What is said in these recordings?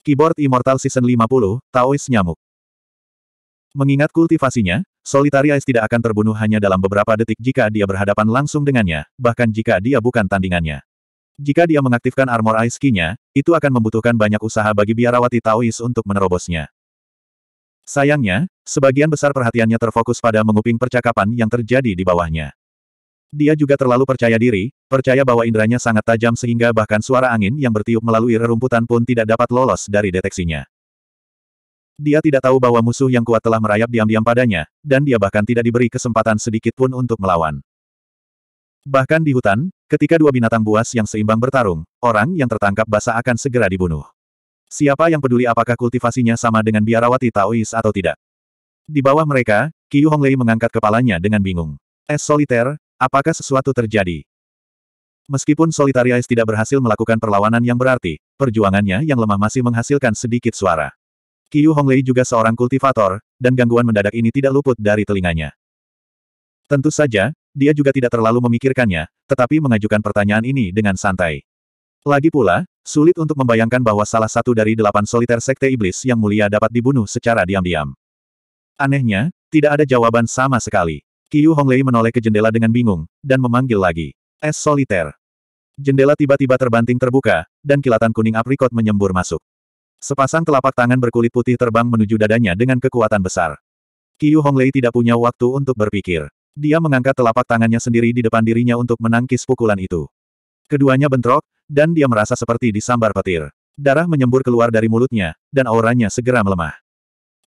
Keyboard Immortal Season 50, Taois Nyamuk. Mengingat kultivasinya, Solitary Ice tidak akan terbunuh hanya dalam beberapa detik jika dia berhadapan langsung dengannya, bahkan jika dia bukan tandingannya. Jika dia mengaktifkan armor ice key-nya, itu akan membutuhkan banyak usaha bagi biarawati Taois untuk menerobosnya. Sayangnya, sebagian besar perhatiannya terfokus pada menguping percakapan yang terjadi di bawahnya. Dia juga terlalu percaya diri, percaya bahwa inderanya sangat tajam sehingga bahkan suara angin yang bertiup melalui rerumputan pun tidak dapat lolos dari deteksinya. Dia tidak tahu bahwa musuh yang kuat telah merayap diam-diam padanya, dan dia bahkan tidak diberi kesempatan sedikit pun untuk melawan. Bahkan di hutan, ketika dua binatang buas yang seimbang bertarung, orang yang tertangkap basah akan segera dibunuh. Siapa yang peduli apakah kultivasinya sama dengan biarawati Taois atau tidak? Di bawah mereka, Qiu Honglei mengangkat kepalanya dengan bingung. Es soliter, Apakah sesuatu terjadi? Meskipun Solitariais tidak berhasil melakukan perlawanan yang berarti, perjuangannya yang lemah masih menghasilkan sedikit suara. Qiu Honglei juga seorang kultivator, dan gangguan mendadak ini tidak luput dari telinganya. Tentu saja, dia juga tidak terlalu memikirkannya, tetapi mengajukan pertanyaan ini dengan santai. Lagi pula, sulit untuk membayangkan bahwa salah satu dari delapan soliter sekte iblis yang mulia dapat dibunuh secara diam-diam. Anehnya, tidak ada jawaban sama sekali. Qiu Honglei menoleh ke jendela dengan bingung, dan memanggil lagi. Es soliter. Jendela tiba-tiba terbanting terbuka, dan kilatan kuning aprikot menyembur masuk. Sepasang telapak tangan berkulit putih terbang menuju dadanya dengan kekuatan besar. Qiu Honglei tidak punya waktu untuk berpikir. Dia mengangkat telapak tangannya sendiri di depan dirinya untuk menangkis pukulan itu. Keduanya bentrok, dan dia merasa seperti disambar petir. Darah menyembur keluar dari mulutnya, dan auranya segera melemah.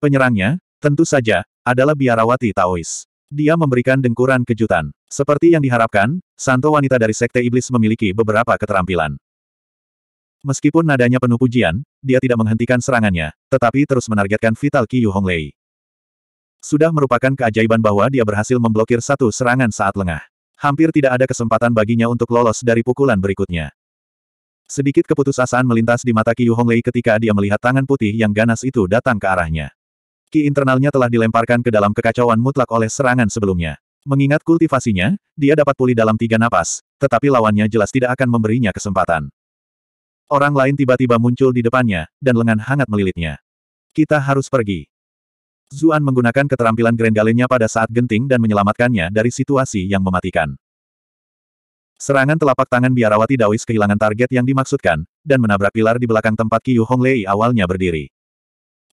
Penyerangnya, tentu saja, adalah biarawati Taois. Dia memberikan dengkuran kejutan. Seperti yang diharapkan, santo wanita dari Sekte Iblis memiliki beberapa keterampilan. Meskipun nadanya penuh pujian, dia tidak menghentikan serangannya, tetapi terus menargetkan Vital Qiyu Honglei. Sudah merupakan keajaiban bahwa dia berhasil memblokir satu serangan saat lengah. Hampir tidak ada kesempatan baginya untuk lolos dari pukulan berikutnya. Sedikit keputusasaan melintas di mata Qiyu Honglei ketika dia melihat tangan putih yang ganas itu datang ke arahnya. Ki internalnya telah dilemparkan ke dalam kekacauan mutlak oleh serangan sebelumnya. Mengingat kultivasinya, dia dapat pulih dalam tiga napas, tetapi lawannya jelas tidak akan memberinya kesempatan. Orang lain tiba-tiba muncul di depannya, dan lengan hangat melilitnya. Kita harus pergi. Zuan menggunakan keterampilan Grendalennya pada saat genting dan menyelamatkannya dari situasi yang mematikan. Serangan telapak tangan biarawati Dawis kehilangan target yang dimaksudkan, dan menabrak pilar di belakang tempat Qiu Honglei awalnya berdiri.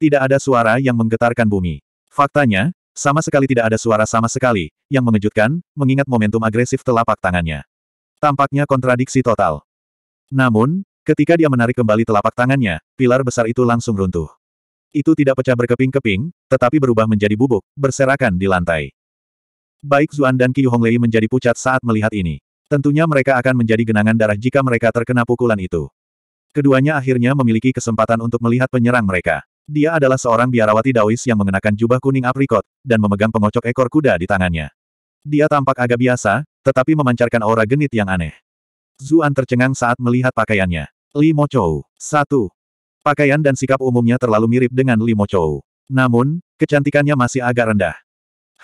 Tidak ada suara yang menggetarkan bumi. Faktanya, sama sekali tidak ada suara sama sekali, yang mengejutkan, mengingat momentum agresif telapak tangannya. Tampaknya kontradiksi total. Namun, ketika dia menarik kembali telapak tangannya, pilar besar itu langsung runtuh. Itu tidak pecah berkeping-keping, tetapi berubah menjadi bubuk, berserakan di lantai. Baik Zuan dan Qiu Honglei menjadi pucat saat melihat ini. Tentunya mereka akan menjadi genangan darah jika mereka terkena pukulan itu. Keduanya akhirnya memiliki kesempatan untuk melihat penyerang mereka. Dia adalah seorang biarawati Daois yang mengenakan jubah kuning aprikot, dan memegang pengocok ekor kuda di tangannya. Dia tampak agak biasa, tetapi memancarkan aura genit yang aneh. Zuan tercengang saat melihat pakaiannya. Mo Chou. satu. Pakaian dan sikap umumnya terlalu mirip dengan Mo Chou. Namun, kecantikannya masih agak rendah.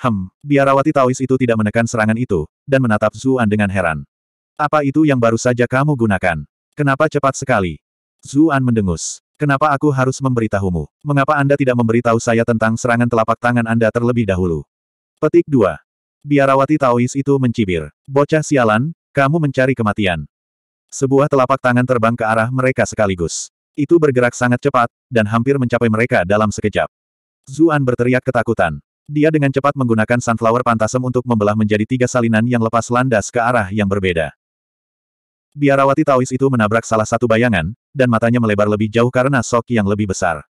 Hem, biarawati Taois itu tidak menekan serangan itu, dan menatap Zuan dengan heran. Apa itu yang baru saja kamu gunakan? Kenapa cepat sekali? Zuan mendengus. Kenapa aku harus memberitahumu? Mengapa Anda tidak memberitahu saya tentang serangan telapak tangan Anda terlebih dahulu? Petik 2. Biarawati Taois itu mencibir. Bocah sialan, kamu mencari kematian. Sebuah telapak tangan terbang ke arah mereka sekaligus. Itu bergerak sangat cepat, dan hampir mencapai mereka dalam sekejap. Zuan berteriak ketakutan. Dia dengan cepat menggunakan sunflower pantasem untuk membelah menjadi tiga salinan yang lepas landas ke arah yang berbeda. Biarawati Taois itu menabrak salah satu bayangan, dan matanya melebar lebih jauh karena sok yang lebih besar.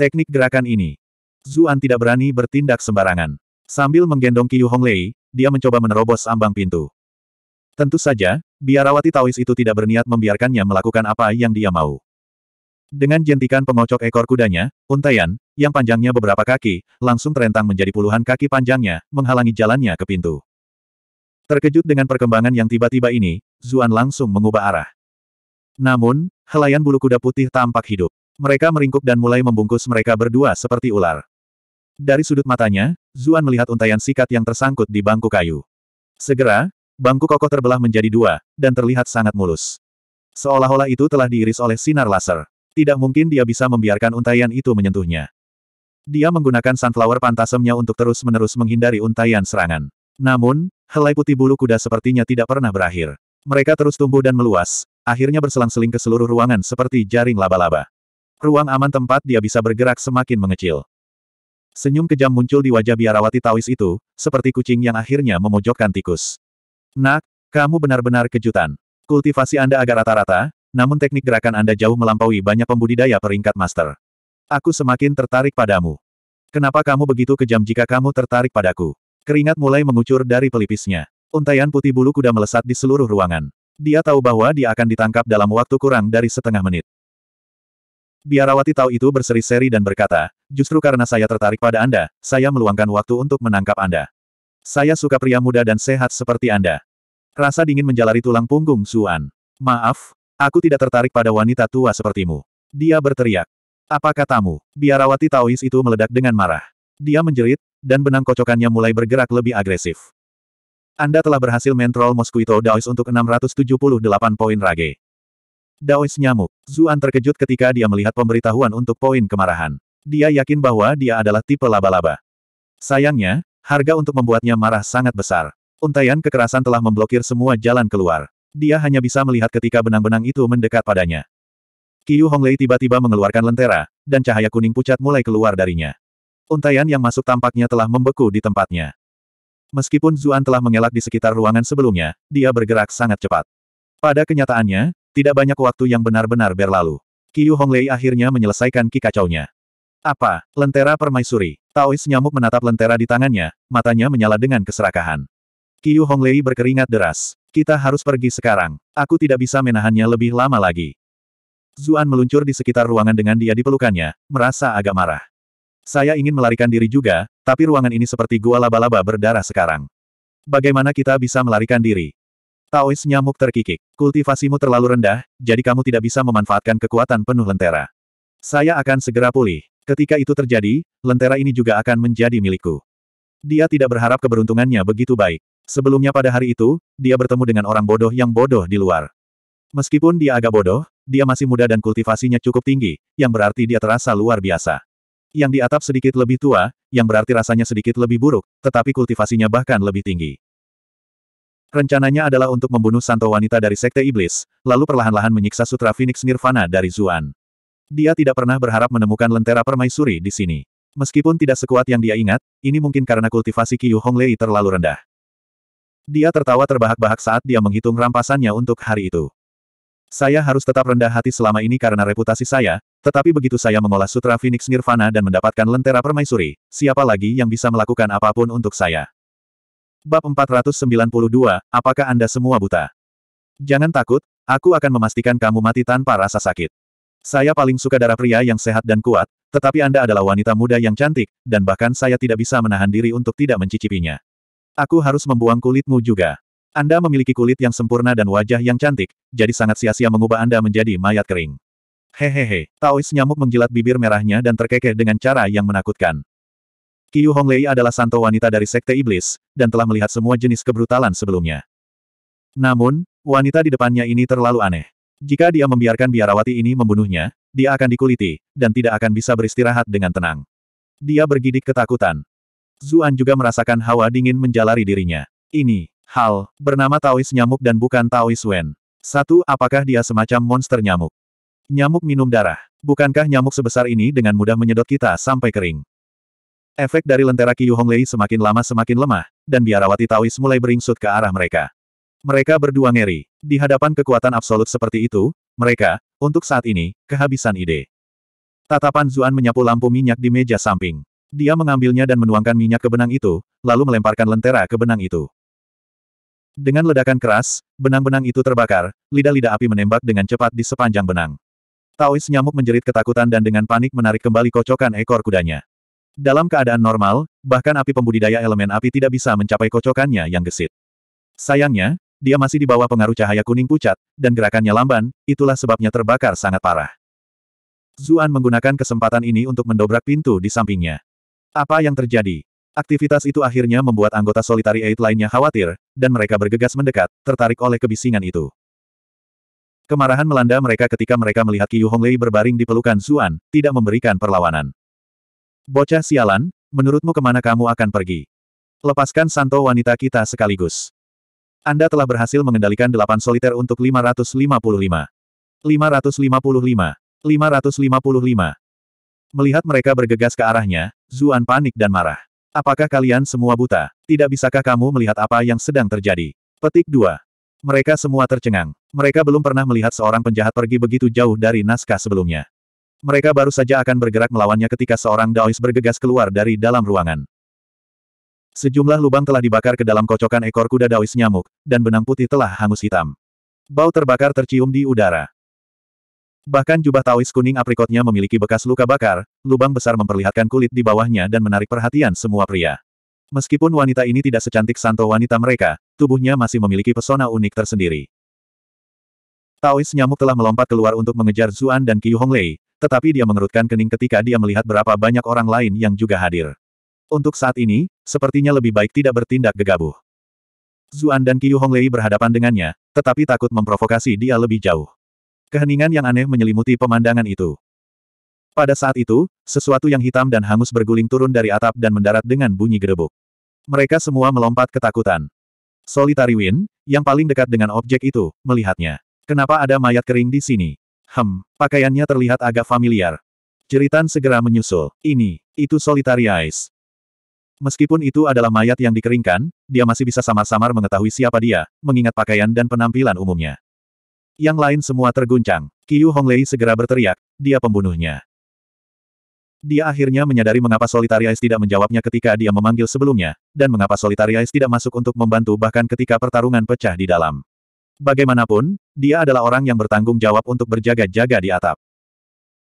Teknik gerakan ini. Zuan tidak berani bertindak sembarangan. Sambil menggendong Qiu Honglei, dia mencoba menerobos ambang pintu. Tentu saja, biarawati Taois itu tidak berniat membiarkannya melakukan apa yang dia mau. Dengan jentikan pengocok ekor kudanya, untayan yang panjangnya beberapa kaki, langsung terentang menjadi puluhan kaki panjangnya, menghalangi jalannya ke pintu. Terkejut dengan perkembangan yang tiba-tiba ini, Zuan langsung mengubah arah. Namun, helaian bulu kuda putih tampak hidup. Mereka meringkuk dan mulai membungkus mereka berdua seperti ular. Dari sudut matanya, Zuan melihat untayan sikat yang tersangkut di bangku kayu. Segera, bangku kokoh terbelah menjadi dua, dan terlihat sangat mulus. Seolah-olah itu telah diiris oleh sinar laser. Tidak mungkin dia bisa membiarkan untayan itu menyentuhnya. Dia menggunakan sunflower pantasemnya untuk terus-menerus menghindari untayan serangan. Namun, helai putih bulu kuda sepertinya tidak pernah berakhir. Mereka terus tumbuh dan meluas, akhirnya berselang-seling ke seluruh ruangan seperti jaring laba-laba. Ruang aman tempat dia bisa bergerak semakin mengecil. Senyum kejam muncul di wajah biarawati Tawis itu, seperti kucing yang akhirnya memojokkan tikus. Nak, kamu benar-benar kejutan. Kultivasi Anda agak rata-rata, namun teknik gerakan Anda jauh melampaui banyak pembudidaya peringkat master. Aku semakin tertarik padamu. Kenapa kamu begitu kejam jika kamu tertarik padaku? Keringat mulai mengucur dari pelipisnya. Untaian putih bulu kuda melesat di seluruh ruangan. Dia tahu bahwa dia akan ditangkap dalam waktu kurang dari setengah menit. Biarawati tahu itu berseri-seri dan berkata, justru karena saya tertarik pada Anda, saya meluangkan waktu untuk menangkap Anda. Saya suka pria muda dan sehat seperti Anda. Rasa dingin menjalari tulang punggung Suan. Maaf, aku tidak tertarik pada wanita tua sepertimu. Dia berteriak. Apa katamu? Biarawati Taois itu meledak dengan marah. Dia menjerit, dan benang kocokannya mulai bergerak lebih agresif. Anda telah berhasil mentrol Mosquito Daois untuk 678 poin rage. Daois nyamuk. Zuan terkejut ketika dia melihat pemberitahuan untuk poin kemarahan. Dia yakin bahwa dia adalah tipe laba-laba. Sayangnya, harga untuk membuatnya marah sangat besar. Untaian kekerasan telah memblokir semua jalan keluar. Dia hanya bisa melihat ketika benang-benang itu mendekat padanya. Qiu Honglei tiba-tiba mengeluarkan lentera, dan cahaya kuning pucat mulai keluar darinya. Untaian yang masuk tampaknya telah membeku di tempatnya. Meskipun Zuan telah mengelak di sekitar ruangan sebelumnya, dia bergerak sangat cepat. Pada kenyataannya, tidak banyak waktu yang benar-benar berlalu. Qiu Honglei akhirnya menyelesaikan kikacaunya. Apa? Lentera permaisuri. Taois nyamuk menatap lentera di tangannya, matanya menyala dengan keserakahan. Qiu Honglei berkeringat deras. Kita harus pergi sekarang. Aku tidak bisa menahannya lebih lama lagi. Zuan meluncur di sekitar ruangan dengan dia di pelukannya, merasa agak marah. Saya ingin melarikan diri juga, tapi ruangan ini seperti gua laba-laba berdarah sekarang. Bagaimana kita bisa melarikan diri? Taois nyamuk terkikik. Kultivasimu terlalu rendah, jadi kamu tidak bisa memanfaatkan kekuatan penuh lentera. Saya akan segera pulih. Ketika itu terjadi, lentera ini juga akan menjadi milikku. Dia tidak berharap keberuntungannya begitu baik. Sebelumnya pada hari itu, dia bertemu dengan orang bodoh yang bodoh di luar. Meskipun dia agak bodoh, dia masih muda dan kultivasinya cukup tinggi, yang berarti dia terasa luar biasa yang di atap sedikit lebih tua, yang berarti rasanya sedikit lebih buruk, tetapi kultivasinya bahkan lebih tinggi. Rencananya adalah untuk membunuh santo wanita dari Sekte Iblis, lalu perlahan-lahan menyiksa Sutra Phoenix Nirvana dari Zuan. Dia tidak pernah berharap menemukan lentera permaisuri di sini. Meskipun tidak sekuat yang dia ingat, ini mungkin karena kultivasi Qiyu Honglei terlalu rendah. Dia tertawa terbahak-bahak saat dia menghitung rampasannya untuk hari itu. Saya harus tetap rendah hati selama ini karena reputasi saya, tetapi begitu saya mengolah Sutra Phoenix Nirvana dan mendapatkan lentera permaisuri, siapa lagi yang bisa melakukan apapun untuk saya? Bab 492, Apakah Anda Semua Buta? Jangan takut, aku akan memastikan kamu mati tanpa rasa sakit. Saya paling suka darah pria yang sehat dan kuat, tetapi Anda adalah wanita muda yang cantik, dan bahkan saya tidak bisa menahan diri untuk tidak mencicipinya. Aku harus membuang kulitmu juga. Anda memiliki kulit yang sempurna dan wajah yang cantik, jadi sangat sia-sia mengubah Anda menjadi mayat kering. Hehehe, Taois nyamuk menjilat bibir merahnya dan terkekeh dengan cara yang menakutkan. Qiu Honglei adalah santo wanita dari Sekte Iblis, dan telah melihat semua jenis kebrutalan sebelumnya. Namun, wanita di depannya ini terlalu aneh. Jika dia membiarkan biarawati ini membunuhnya, dia akan dikuliti, dan tidak akan bisa beristirahat dengan tenang. Dia bergidik ketakutan. Zuan juga merasakan hawa dingin menjalari dirinya. Ini, Hal, bernama Taois nyamuk dan bukan Taois Wen. Satu, apakah dia semacam monster nyamuk? Nyamuk minum darah. Bukankah nyamuk sebesar ini dengan mudah menyedot kita sampai kering? Efek dari lentera Qiyu Honglei semakin lama semakin lemah, dan biarawati Taois mulai beringsut ke arah mereka. Mereka berdua ngeri. Di hadapan kekuatan absolut seperti itu, mereka, untuk saat ini, kehabisan ide. Tatapan Zuan menyapu lampu minyak di meja samping. Dia mengambilnya dan menuangkan minyak ke benang itu, lalu melemparkan lentera ke benang itu. Dengan ledakan keras, benang-benang itu terbakar, lidah-lidah api menembak dengan cepat di sepanjang benang. Taois nyamuk menjerit ketakutan dan dengan panik menarik kembali kocokan ekor kudanya. Dalam keadaan normal, bahkan api pembudidaya elemen api tidak bisa mencapai kocokannya yang gesit. Sayangnya, dia masih di bawah pengaruh cahaya kuning pucat, dan gerakannya lamban, itulah sebabnya terbakar sangat parah. Zuan menggunakan kesempatan ini untuk mendobrak pintu di sampingnya. Apa yang terjadi? Aktivitas itu akhirnya membuat anggota solitari Eight lainnya khawatir, dan mereka bergegas mendekat, tertarik oleh kebisingan itu. Kemarahan melanda mereka ketika mereka melihat Qiu Honglei berbaring di pelukan Zuan, tidak memberikan perlawanan. Bocah sialan, menurutmu kemana kamu akan pergi? Lepaskan santo wanita kita sekaligus. Anda telah berhasil mengendalikan delapan soliter untuk 555. 555. 555. Melihat mereka bergegas ke arahnya, Zuan panik dan marah. Apakah kalian semua buta? Tidak bisakah kamu melihat apa yang sedang terjadi? Petik 2. Mereka semua tercengang. Mereka belum pernah melihat seorang penjahat pergi begitu jauh dari naskah sebelumnya. Mereka baru saja akan bergerak melawannya ketika seorang Daois bergegas keluar dari dalam ruangan. Sejumlah lubang telah dibakar ke dalam kocokan ekor kuda Daois nyamuk, dan benang putih telah hangus hitam. Bau terbakar tercium di udara. Bahkan jubah Taois kuning aprikotnya memiliki bekas luka bakar, lubang besar memperlihatkan kulit di bawahnya dan menarik perhatian semua pria. Meskipun wanita ini tidak secantik santo wanita mereka, tubuhnya masih memiliki pesona unik tersendiri. Taois nyamuk telah melompat keluar untuk mengejar Zuan dan Qiu Honglei, tetapi dia mengerutkan kening ketika dia melihat berapa banyak orang lain yang juga hadir. Untuk saat ini, sepertinya lebih baik tidak bertindak gegabah. Zuan dan Qiu Honglei berhadapan dengannya, tetapi takut memprovokasi dia lebih jauh. Keheningan yang aneh menyelimuti pemandangan itu. Pada saat itu, sesuatu yang hitam dan hangus berguling turun dari atap dan mendarat dengan bunyi gedebuk. Mereka semua melompat ketakutan. Solitary Win, yang paling dekat dengan objek itu, melihatnya. Kenapa ada mayat kering di sini? Hem, pakaiannya terlihat agak familiar. Jeritan segera menyusul. Ini, itu Solitary Eyes. Meskipun itu adalah mayat yang dikeringkan, dia masih bisa samar-samar mengetahui siapa dia, mengingat pakaian dan penampilan umumnya. Yang lain semua terguncang. Qiu Honglei segera berteriak, dia pembunuhnya. Dia akhirnya menyadari mengapa Solitariais tidak menjawabnya ketika dia memanggil sebelumnya, dan mengapa Solitariais tidak masuk untuk membantu bahkan ketika pertarungan pecah di dalam. Bagaimanapun, dia adalah orang yang bertanggung jawab untuk berjaga-jaga di atap.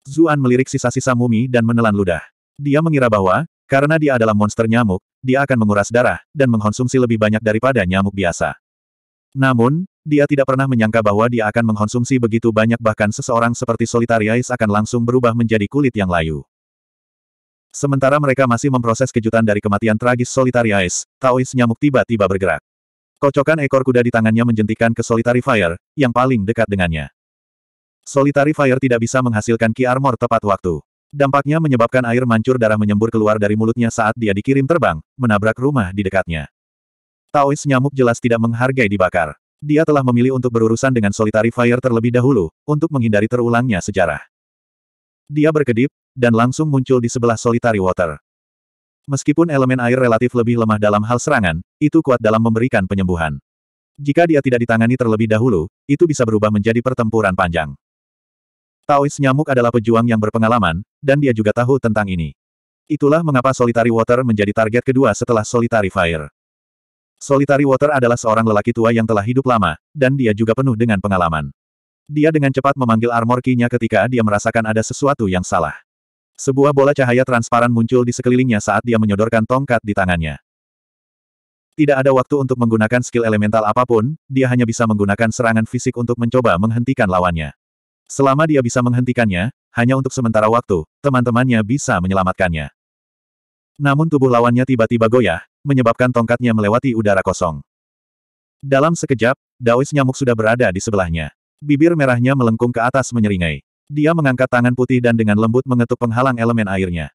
Zuan melirik sisa-sisa mumi dan menelan ludah. Dia mengira bahwa, karena dia adalah monster nyamuk, dia akan menguras darah, dan mengkonsumsi lebih banyak daripada nyamuk biasa. Namun, dia tidak pernah menyangka bahwa dia akan mengkonsumsi begitu banyak bahkan seseorang seperti Solitariais akan langsung berubah menjadi kulit yang layu. Sementara mereka masih memproses kejutan dari kematian tragis Solitariais, Taois nyamuk tiba-tiba bergerak. Kocokan ekor kuda di tangannya menjentikan ke Solitary Fire, yang paling dekat dengannya. Solitary Fire tidak bisa menghasilkan Ki Armor tepat waktu. Dampaknya menyebabkan air mancur darah menyembur keluar dari mulutnya saat dia dikirim terbang, menabrak rumah di dekatnya. Taois nyamuk jelas tidak menghargai dibakar. Dia telah memilih untuk berurusan dengan Solitary Fire terlebih dahulu, untuk menghindari terulangnya sejarah. Dia berkedip, dan langsung muncul di sebelah Solitary Water. Meskipun elemen air relatif lebih lemah dalam hal serangan, itu kuat dalam memberikan penyembuhan. Jika dia tidak ditangani terlebih dahulu, itu bisa berubah menjadi pertempuran panjang. Taois nyamuk adalah pejuang yang berpengalaman, dan dia juga tahu tentang ini. Itulah mengapa Solitary Water menjadi target kedua setelah Solitary Fire. Solitary Water adalah seorang lelaki tua yang telah hidup lama, dan dia juga penuh dengan pengalaman. Dia dengan cepat memanggil armor key-nya ketika dia merasakan ada sesuatu yang salah. Sebuah bola cahaya transparan muncul di sekelilingnya saat dia menyodorkan tongkat di tangannya. Tidak ada waktu untuk menggunakan skill elemental apapun, dia hanya bisa menggunakan serangan fisik untuk mencoba menghentikan lawannya. Selama dia bisa menghentikannya, hanya untuk sementara waktu, teman-temannya bisa menyelamatkannya. Namun tubuh lawannya tiba-tiba goyah, menyebabkan tongkatnya melewati udara kosong. Dalam sekejap, Daois nyamuk sudah berada di sebelahnya. Bibir merahnya melengkung ke atas menyeringai. Dia mengangkat tangan putih dan dengan lembut mengetuk penghalang elemen airnya.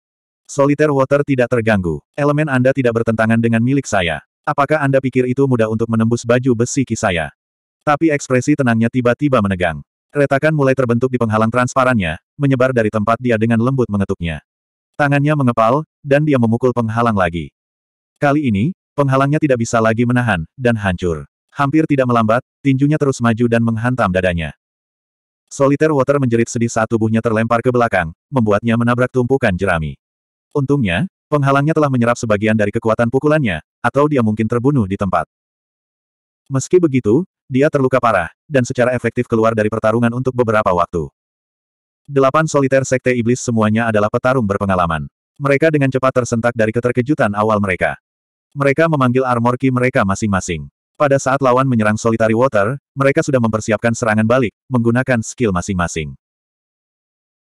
Solitaire water tidak terganggu. Elemen Anda tidak bertentangan dengan milik saya. Apakah Anda pikir itu mudah untuk menembus baju besi ki saya? Tapi ekspresi tenangnya tiba-tiba menegang. Retakan mulai terbentuk di penghalang transparannya, menyebar dari tempat dia dengan lembut mengetuknya. Tangannya mengepal, dan dia memukul penghalang lagi. Kali ini, penghalangnya tidak bisa lagi menahan, dan hancur. Hampir tidak melambat, tinjunya terus maju dan menghantam dadanya. Solitaire Water menjerit sedih saat tubuhnya terlempar ke belakang, membuatnya menabrak tumpukan jerami. Untungnya, penghalangnya telah menyerap sebagian dari kekuatan pukulannya, atau dia mungkin terbunuh di tempat. Meski begitu, dia terluka parah, dan secara efektif keluar dari pertarungan untuk beberapa waktu. Delapan soliter sekte iblis semuanya adalah petarung berpengalaman. Mereka dengan cepat tersentak dari keterkejutan awal mereka. Mereka memanggil armor key mereka masing-masing. Pada saat lawan menyerang solitary water, mereka sudah mempersiapkan serangan balik, menggunakan skill masing-masing.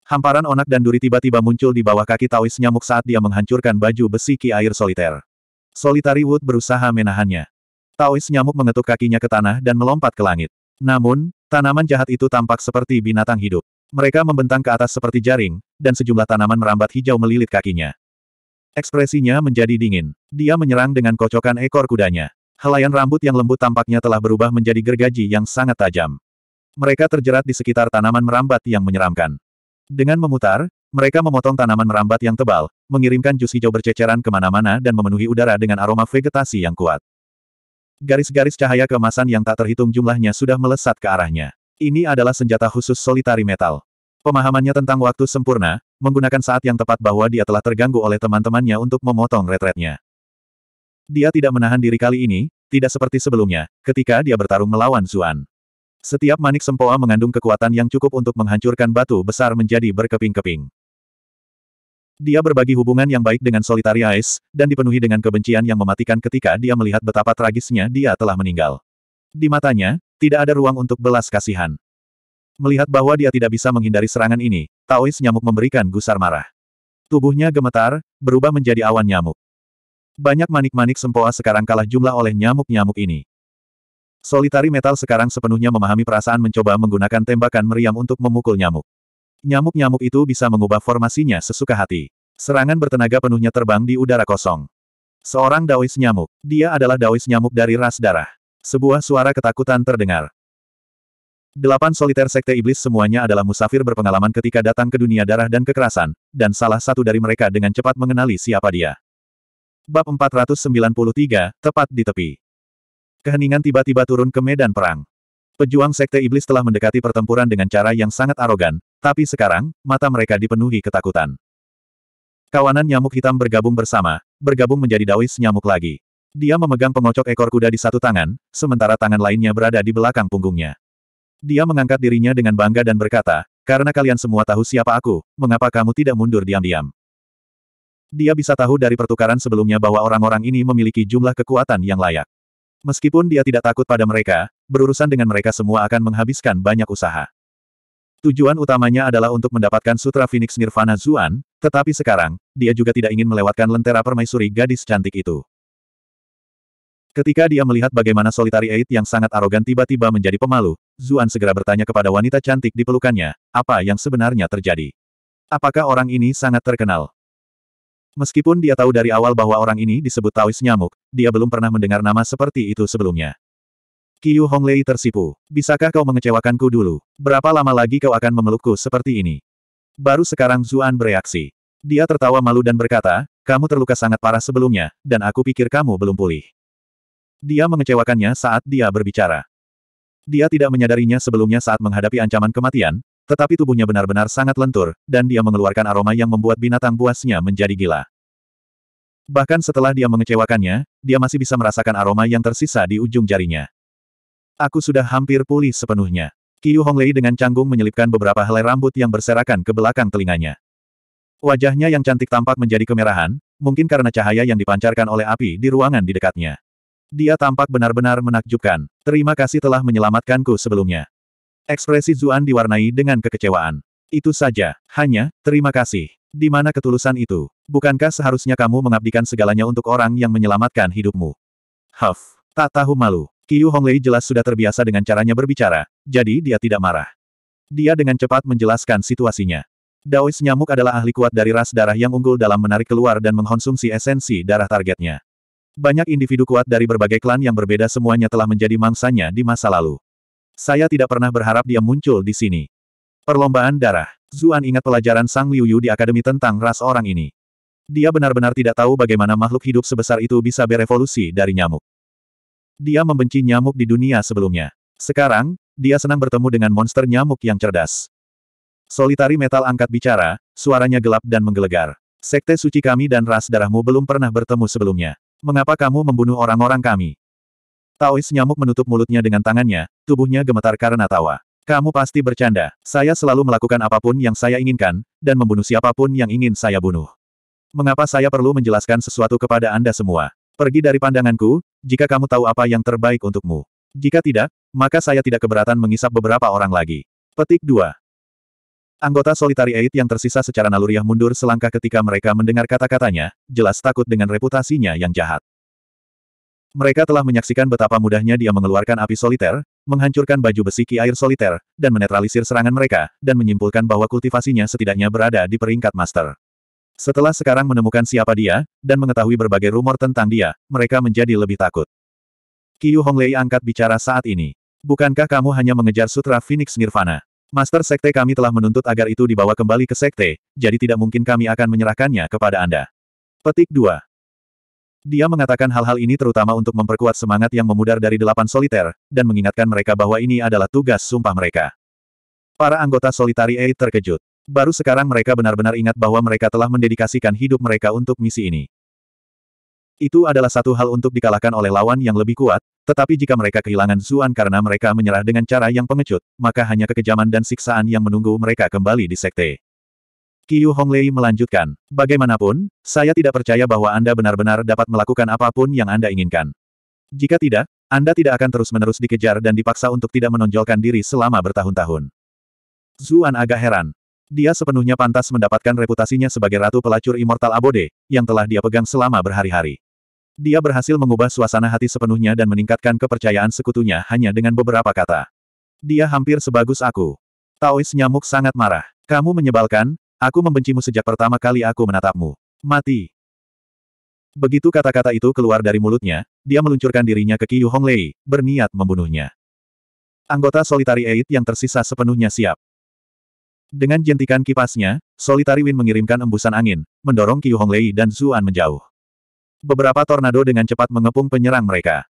Hamparan onak dan duri tiba-tiba muncul di bawah kaki Taois nyamuk saat dia menghancurkan baju besi ki air soliter. Solitary Wood berusaha menahannya. Taois nyamuk mengetuk kakinya ke tanah dan melompat ke langit. Namun, tanaman jahat itu tampak seperti binatang hidup. Mereka membentang ke atas seperti jaring, dan sejumlah tanaman merambat hijau melilit kakinya. Ekspresinya menjadi dingin. Dia menyerang dengan kocokan ekor kudanya. Helaian rambut yang lembut tampaknya telah berubah menjadi gergaji yang sangat tajam. Mereka terjerat di sekitar tanaman merambat yang menyeramkan. Dengan memutar, mereka memotong tanaman merambat yang tebal, mengirimkan jus hijau berceceran kemana-mana dan memenuhi udara dengan aroma vegetasi yang kuat. Garis-garis cahaya kemasan yang tak terhitung jumlahnya sudah melesat ke arahnya. Ini adalah senjata khusus solitari metal. Pemahamannya tentang waktu sempurna, menggunakan saat yang tepat bahwa dia telah terganggu oleh teman-temannya untuk memotong retretnya. Dia tidak menahan diri kali ini, tidak seperti sebelumnya, ketika dia bertarung melawan Zuan. Setiap manik sempoa mengandung kekuatan yang cukup untuk menghancurkan batu besar menjadi berkeping-keping. Dia berbagi hubungan yang baik dengan Solitari Ice, dan dipenuhi dengan kebencian yang mematikan ketika dia melihat betapa tragisnya dia telah meninggal. Di matanya, tidak ada ruang untuk belas kasihan. Melihat bahwa dia tidak bisa menghindari serangan ini, Taois nyamuk memberikan gusar marah. Tubuhnya gemetar, berubah menjadi awan nyamuk. Banyak manik-manik sempoa sekarang kalah jumlah oleh nyamuk-nyamuk ini. Solitari metal sekarang sepenuhnya memahami perasaan mencoba menggunakan tembakan meriam untuk memukul nyamuk. Nyamuk-nyamuk itu bisa mengubah formasinya sesuka hati. Serangan bertenaga penuhnya terbang di udara kosong. Seorang Daois nyamuk, dia adalah Daois nyamuk dari ras darah. Sebuah suara ketakutan terdengar. Delapan soliter sekte iblis semuanya adalah musafir berpengalaman ketika datang ke dunia darah dan kekerasan, dan salah satu dari mereka dengan cepat mengenali siapa dia. Bab 493, tepat di tepi. Keheningan tiba-tiba turun ke medan perang. Pejuang sekte iblis telah mendekati pertempuran dengan cara yang sangat arogan, tapi sekarang, mata mereka dipenuhi ketakutan. Kawanan nyamuk hitam bergabung bersama, bergabung menjadi Dawis nyamuk lagi. Dia memegang pengocok ekor kuda di satu tangan, sementara tangan lainnya berada di belakang punggungnya. Dia mengangkat dirinya dengan bangga dan berkata, karena kalian semua tahu siapa aku, mengapa kamu tidak mundur diam-diam? Dia bisa tahu dari pertukaran sebelumnya bahwa orang-orang ini memiliki jumlah kekuatan yang layak. Meskipun dia tidak takut pada mereka, berurusan dengan mereka semua akan menghabiskan banyak usaha. Tujuan utamanya adalah untuk mendapatkan Sutra Phoenix Nirvana Zuan, tetapi sekarang, dia juga tidak ingin melewatkan lentera permaisuri gadis cantik itu. Ketika dia melihat bagaimana solitari Eid yang sangat arogan tiba-tiba menjadi pemalu, Zuan segera bertanya kepada wanita cantik di pelukannya, apa yang sebenarnya terjadi. Apakah orang ini sangat terkenal? Meskipun dia tahu dari awal bahwa orang ini disebut Taois Nyamuk, dia belum pernah mendengar nama seperti itu sebelumnya. Qiu Honglei tersipu. Bisakah kau mengecewakanku dulu? Berapa lama lagi kau akan memelukku seperti ini? Baru sekarang Zuan bereaksi. Dia tertawa malu dan berkata, kamu terluka sangat parah sebelumnya, dan aku pikir kamu belum pulih. Dia mengecewakannya saat dia berbicara. Dia tidak menyadarinya sebelumnya saat menghadapi ancaman kematian, tetapi tubuhnya benar-benar sangat lentur, dan dia mengeluarkan aroma yang membuat binatang buasnya menjadi gila. Bahkan setelah dia mengecewakannya, dia masih bisa merasakan aroma yang tersisa di ujung jarinya. Aku sudah hampir pulih sepenuhnya. Qiu Honglei dengan canggung menyelipkan beberapa helai rambut yang berserakan ke belakang telinganya. Wajahnya yang cantik tampak menjadi kemerahan, mungkin karena cahaya yang dipancarkan oleh api di ruangan di dekatnya. Dia tampak benar-benar menakjubkan. Terima kasih telah menyelamatkanku sebelumnya. Ekspresi Zuan diwarnai dengan kekecewaan. Itu saja, hanya, terima kasih. Di mana ketulusan itu? Bukankah seharusnya kamu mengabdikan segalanya untuk orang yang menyelamatkan hidupmu? Huff, tak tahu malu. Qiu Honglei jelas sudah terbiasa dengan caranya berbicara, jadi dia tidak marah. Dia dengan cepat menjelaskan situasinya. Daois nyamuk adalah ahli kuat dari ras darah yang unggul dalam menarik keluar dan mengkonsumsi esensi darah targetnya. Banyak individu kuat dari berbagai klan yang berbeda semuanya telah menjadi mangsanya di masa lalu. Saya tidak pernah berharap dia muncul di sini. Perlombaan darah. Zuan ingat pelajaran Sang Liu di akademi tentang ras orang ini. Dia benar-benar tidak tahu bagaimana makhluk hidup sebesar itu bisa berevolusi dari nyamuk. Dia membenci nyamuk di dunia sebelumnya. Sekarang, dia senang bertemu dengan monster nyamuk yang cerdas. Solitari metal angkat bicara, suaranya gelap dan menggelegar. Sekte suci kami dan ras darahmu belum pernah bertemu sebelumnya. Mengapa kamu membunuh orang-orang kami? Taois nyamuk menutup mulutnya dengan tangannya, tubuhnya gemetar karena tawa. Kamu pasti bercanda. Saya selalu melakukan apapun yang saya inginkan, dan membunuh siapapun yang ingin saya bunuh. Mengapa saya perlu menjelaskan sesuatu kepada Anda semua? Pergi dari pandanganku, jika kamu tahu apa yang terbaik untukmu. Jika tidak, maka saya tidak keberatan mengisap beberapa orang lagi. Petik 2. Anggota solitari Eight yang tersisa secara naluriah mundur selangkah ketika mereka mendengar kata-katanya, jelas takut dengan reputasinya yang jahat. Mereka telah menyaksikan betapa mudahnya dia mengeluarkan api soliter, menghancurkan baju besi ki air soliter, dan menetralisir serangan mereka, dan menyimpulkan bahwa kultivasinya setidaknya berada di peringkat master. Setelah sekarang menemukan siapa dia, dan mengetahui berbagai rumor tentang dia, mereka menjadi lebih takut. Qiu Honglei angkat bicara saat ini. Bukankah kamu hanya mengejar Sutra Phoenix Nirvana? Master Sekte kami telah menuntut agar itu dibawa kembali ke Sekte, jadi tidak mungkin kami akan menyerahkannya kepada Anda. Petik 2. Dia mengatakan hal-hal ini terutama untuk memperkuat semangat yang memudar dari delapan soliter, dan mengingatkan mereka bahwa ini adalah tugas sumpah mereka. Para anggota solitari E terkejut. Baru sekarang mereka benar-benar ingat bahwa mereka telah mendedikasikan hidup mereka untuk misi ini. Itu adalah satu hal untuk dikalahkan oleh lawan yang lebih kuat, tetapi jika mereka kehilangan Zuan karena mereka menyerah dengan cara yang pengecut, maka hanya kekejaman dan siksaan yang menunggu mereka kembali di sekte. Qiu Honglei melanjutkan, bagaimanapun, saya tidak percaya bahwa Anda benar-benar dapat melakukan apapun yang Anda inginkan. Jika tidak, Anda tidak akan terus-menerus dikejar dan dipaksa untuk tidak menonjolkan diri selama bertahun-tahun. Zuan agak heran. Dia sepenuhnya pantas mendapatkan reputasinya sebagai ratu pelacur immortal abode, yang telah dia pegang selama berhari-hari. Dia berhasil mengubah suasana hati sepenuhnya dan meningkatkan kepercayaan sekutunya hanya dengan beberapa kata. Dia hampir sebagus aku. Taois nyamuk sangat marah. Kamu menyebalkan, aku membencimu sejak pertama kali aku menatapmu. Mati. Begitu kata-kata itu keluar dari mulutnya, dia meluncurkan dirinya ke Qiyu Honglei, berniat membunuhnya. Anggota solitari Eight yang tersisa sepenuhnya siap. Dengan jentikan kipasnya, solitari Win mengirimkan embusan angin, mendorong Qiu Honglei dan Zuan menjauh. Beberapa tornado dengan cepat mengepung penyerang mereka.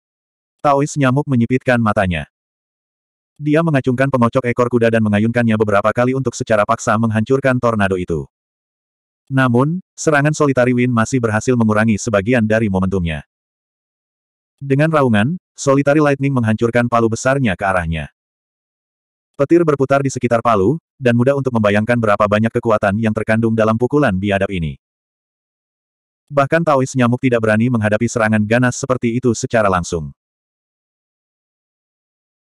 Taois nyamuk menyipitkan matanya. Dia mengacungkan pengocok ekor kuda dan mengayunkannya beberapa kali untuk secara paksa menghancurkan tornado itu. Namun, serangan solitary Wind masih berhasil mengurangi sebagian dari momentumnya. Dengan raungan, solitary lightning menghancurkan palu besarnya ke arahnya. Petir berputar di sekitar palu, dan mudah untuk membayangkan berapa banyak kekuatan yang terkandung dalam pukulan biadab ini. Bahkan Taois nyamuk tidak berani menghadapi serangan ganas seperti itu secara langsung.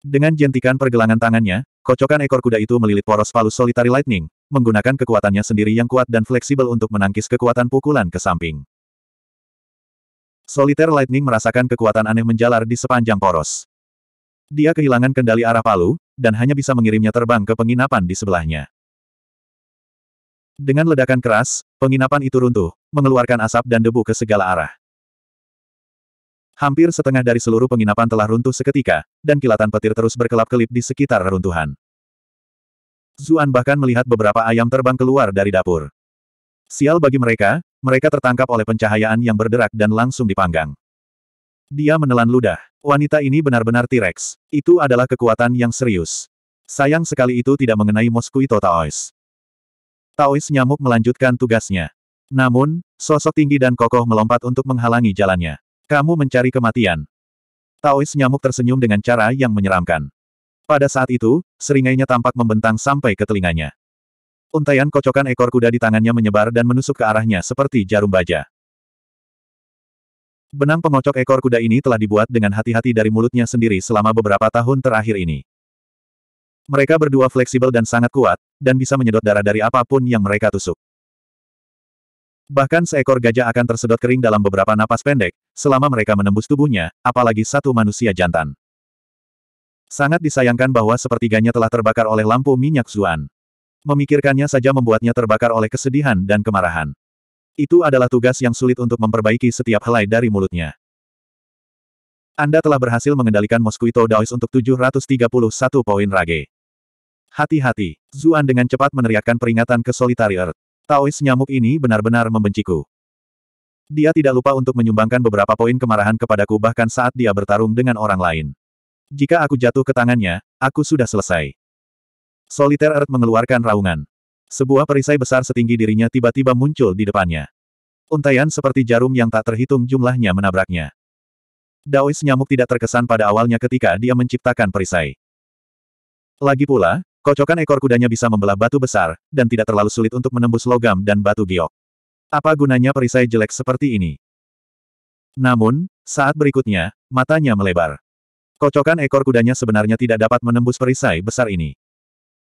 Dengan jentikan pergelangan tangannya, kocokan ekor kuda itu melilit poros palu solitary lightning, menggunakan kekuatannya sendiri yang kuat dan fleksibel untuk menangkis kekuatan pukulan ke samping. Solitaire Lightning merasakan kekuatan aneh menjalar di sepanjang poros. Dia kehilangan kendali arah palu, dan hanya bisa mengirimnya terbang ke penginapan di sebelahnya. Dengan ledakan keras, penginapan itu runtuh, mengeluarkan asap dan debu ke segala arah. Hampir setengah dari seluruh penginapan telah runtuh seketika, dan kilatan petir terus berkelap-kelip di sekitar reruntuhan. Zuan bahkan melihat beberapa ayam terbang keluar dari dapur. Sial bagi mereka, mereka tertangkap oleh pencahayaan yang berderak dan langsung dipanggang. Dia menelan ludah. Wanita ini benar-benar T-Rex. Itu adalah kekuatan yang serius. Sayang sekali itu tidak mengenai Moskui Taois. Taois nyamuk melanjutkan tugasnya. Namun, sosok tinggi dan kokoh melompat untuk menghalangi jalannya. Kamu mencari kematian. Taois nyamuk tersenyum dengan cara yang menyeramkan. Pada saat itu, seringainya tampak membentang sampai ke telinganya. Untaian kocokan ekor kuda di tangannya menyebar dan menusuk ke arahnya seperti jarum baja. Benang pengocok ekor kuda ini telah dibuat dengan hati-hati dari mulutnya sendiri selama beberapa tahun terakhir ini. Mereka berdua fleksibel dan sangat kuat, dan bisa menyedot darah dari apapun yang mereka tusuk. Bahkan seekor gajah akan tersedot kering dalam beberapa napas pendek, selama mereka menembus tubuhnya, apalagi satu manusia jantan. Sangat disayangkan bahwa sepertiganya telah terbakar oleh lampu minyak Zuan. Memikirkannya saja membuatnya terbakar oleh kesedihan dan kemarahan. Itu adalah tugas yang sulit untuk memperbaiki setiap helai dari mulutnya. Anda telah berhasil mengendalikan Mosquito Daois untuk 731 poin rage. Hati-hati. Zuan dengan cepat meneriakkan peringatan ke Solitary Earth. Taois nyamuk ini benar-benar membenciku. Dia tidak lupa untuk menyumbangkan beberapa poin kemarahan kepadaku bahkan saat dia bertarung dengan orang lain. Jika aku jatuh ke tangannya, aku sudah selesai. Solitaire Earth mengeluarkan raungan. Sebuah perisai besar setinggi dirinya tiba-tiba muncul di depannya. Untaian seperti jarum yang tak terhitung jumlahnya menabraknya. Daois nyamuk tidak terkesan pada awalnya ketika dia menciptakan perisai. Lagi pula, Kocokan ekor kudanya bisa membelah batu besar, dan tidak terlalu sulit untuk menembus logam dan batu giok. Apa gunanya perisai jelek seperti ini? Namun, saat berikutnya, matanya melebar. Kocokan ekor kudanya sebenarnya tidak dapat menembus perisai besar ini.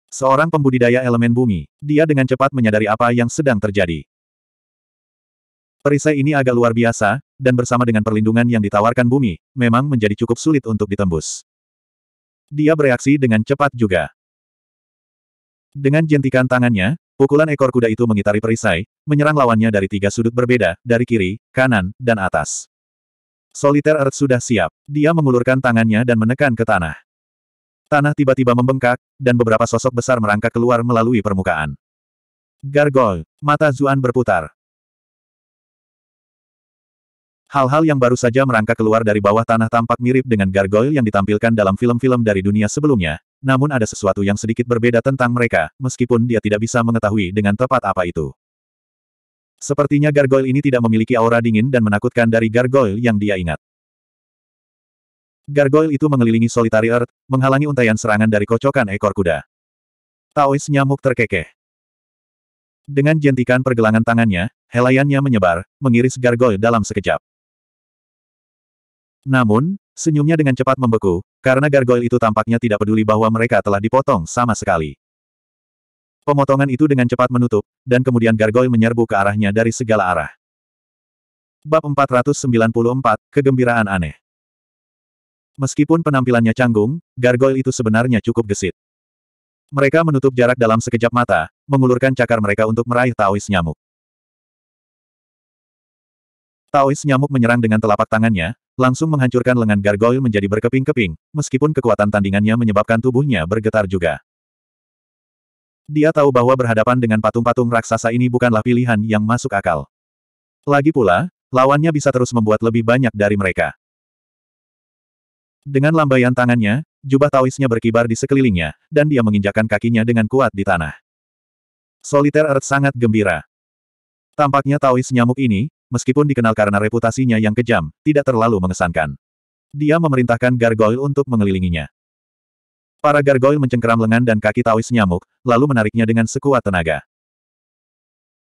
Seorang pembudidaya elemen bumi, dia dengan cepat menyadari apa yang sedang terjadi. Perisai ini agak luar biasa, dan bersama dengan perlindungan yang ditawarkan bumi, memang menjadi cukup sulit untuk ditembus. Dia bereaksi dengan cepat juga. Dengan jentikan tangannya, pukulan ekor kuda itu mengitari perisai, menyerang lawannya dari tiga sudut berbeda, dari kiri, kanan, dan atas. Soliter Earth sudah siap. Dia mengulurkan tangannya dan menekan ke tanah. Tanah tiba-tiba membengkak, dan beberapa sosok besar merangkak keluar melalui permukaan. Gargol, mata Zuan berputar. Hal-hal yang baru saja merangkak keluar dari bawah tanah tampak mirip dengan gargoyle yang ditampilkan dalam film-film dari dunia sebelumnya, namun ada sesuatu yang sedikit berbeda tentang mereka, meskipun dia tidak bisa mengetahui dengan tepat apa itu. Sepertinya gargoyle ini tidak memiliki aura dingin dan menakutkan dari gargoyle yang dia ingat. Gargoyle itu mengelilingi solitary earth, menghalangi untaian serangan dari kocokan ekor kuda. Taois nyamuk terkekeh. Dengan jentikan pergelangan tangannya, helayannya menyebar, mengiris gargoyle dalam sekejap. Namun, senyumnya dengan cepat membeku, karena gargoyle itu tampaknya tidak peduli bahwa mereka telah dipotong sama sekali. Pemotongan itu dengan cepat menutup, dan kemudian gargoyle menyerbu ke arahnya dari segala arah. Bab 494, Kegembiraan Aneh Meskipun penampilannya canggung, gargoyle itu sebenarnya cukup gesit. Mereka menutup jarak dalam sekejap mata, mengulurkan cakar mereka untuk meraih taois nyamuk. Taois nyamuk menyerang dengan telapak tangannya, langsung menghancurkan lengan gargoyle menjadi berkeping-keping, meskipun kekuatan tandingannya menyebabkan tubuhnya bergetar juga. Dia tahu bahwa berhadapan dengan patung-patung raksasa ini bukanlah pilihan yang masuk akal. Lagi pula, lawannya bisa terus membuat lebih banyak dari mereka. Dengan lambaian tangannya, jubah Taoisnya berkibar di sekelilingnya, dan dia menginjakan kakinya dengan kuat di tanah. Solitaire Earth sangat gembira. Tampaknya Taois nyamuk ini, meskipun dikenal karena reputasinya yang kejam, tidak terlalu mengesankan. Dia memerintahkan gargoyle untuk mengelilinginya. Para gargoyle mencengkeram lengan dan kaki tawis nyamuk, lalu menariknya dengan sekuat tenaga.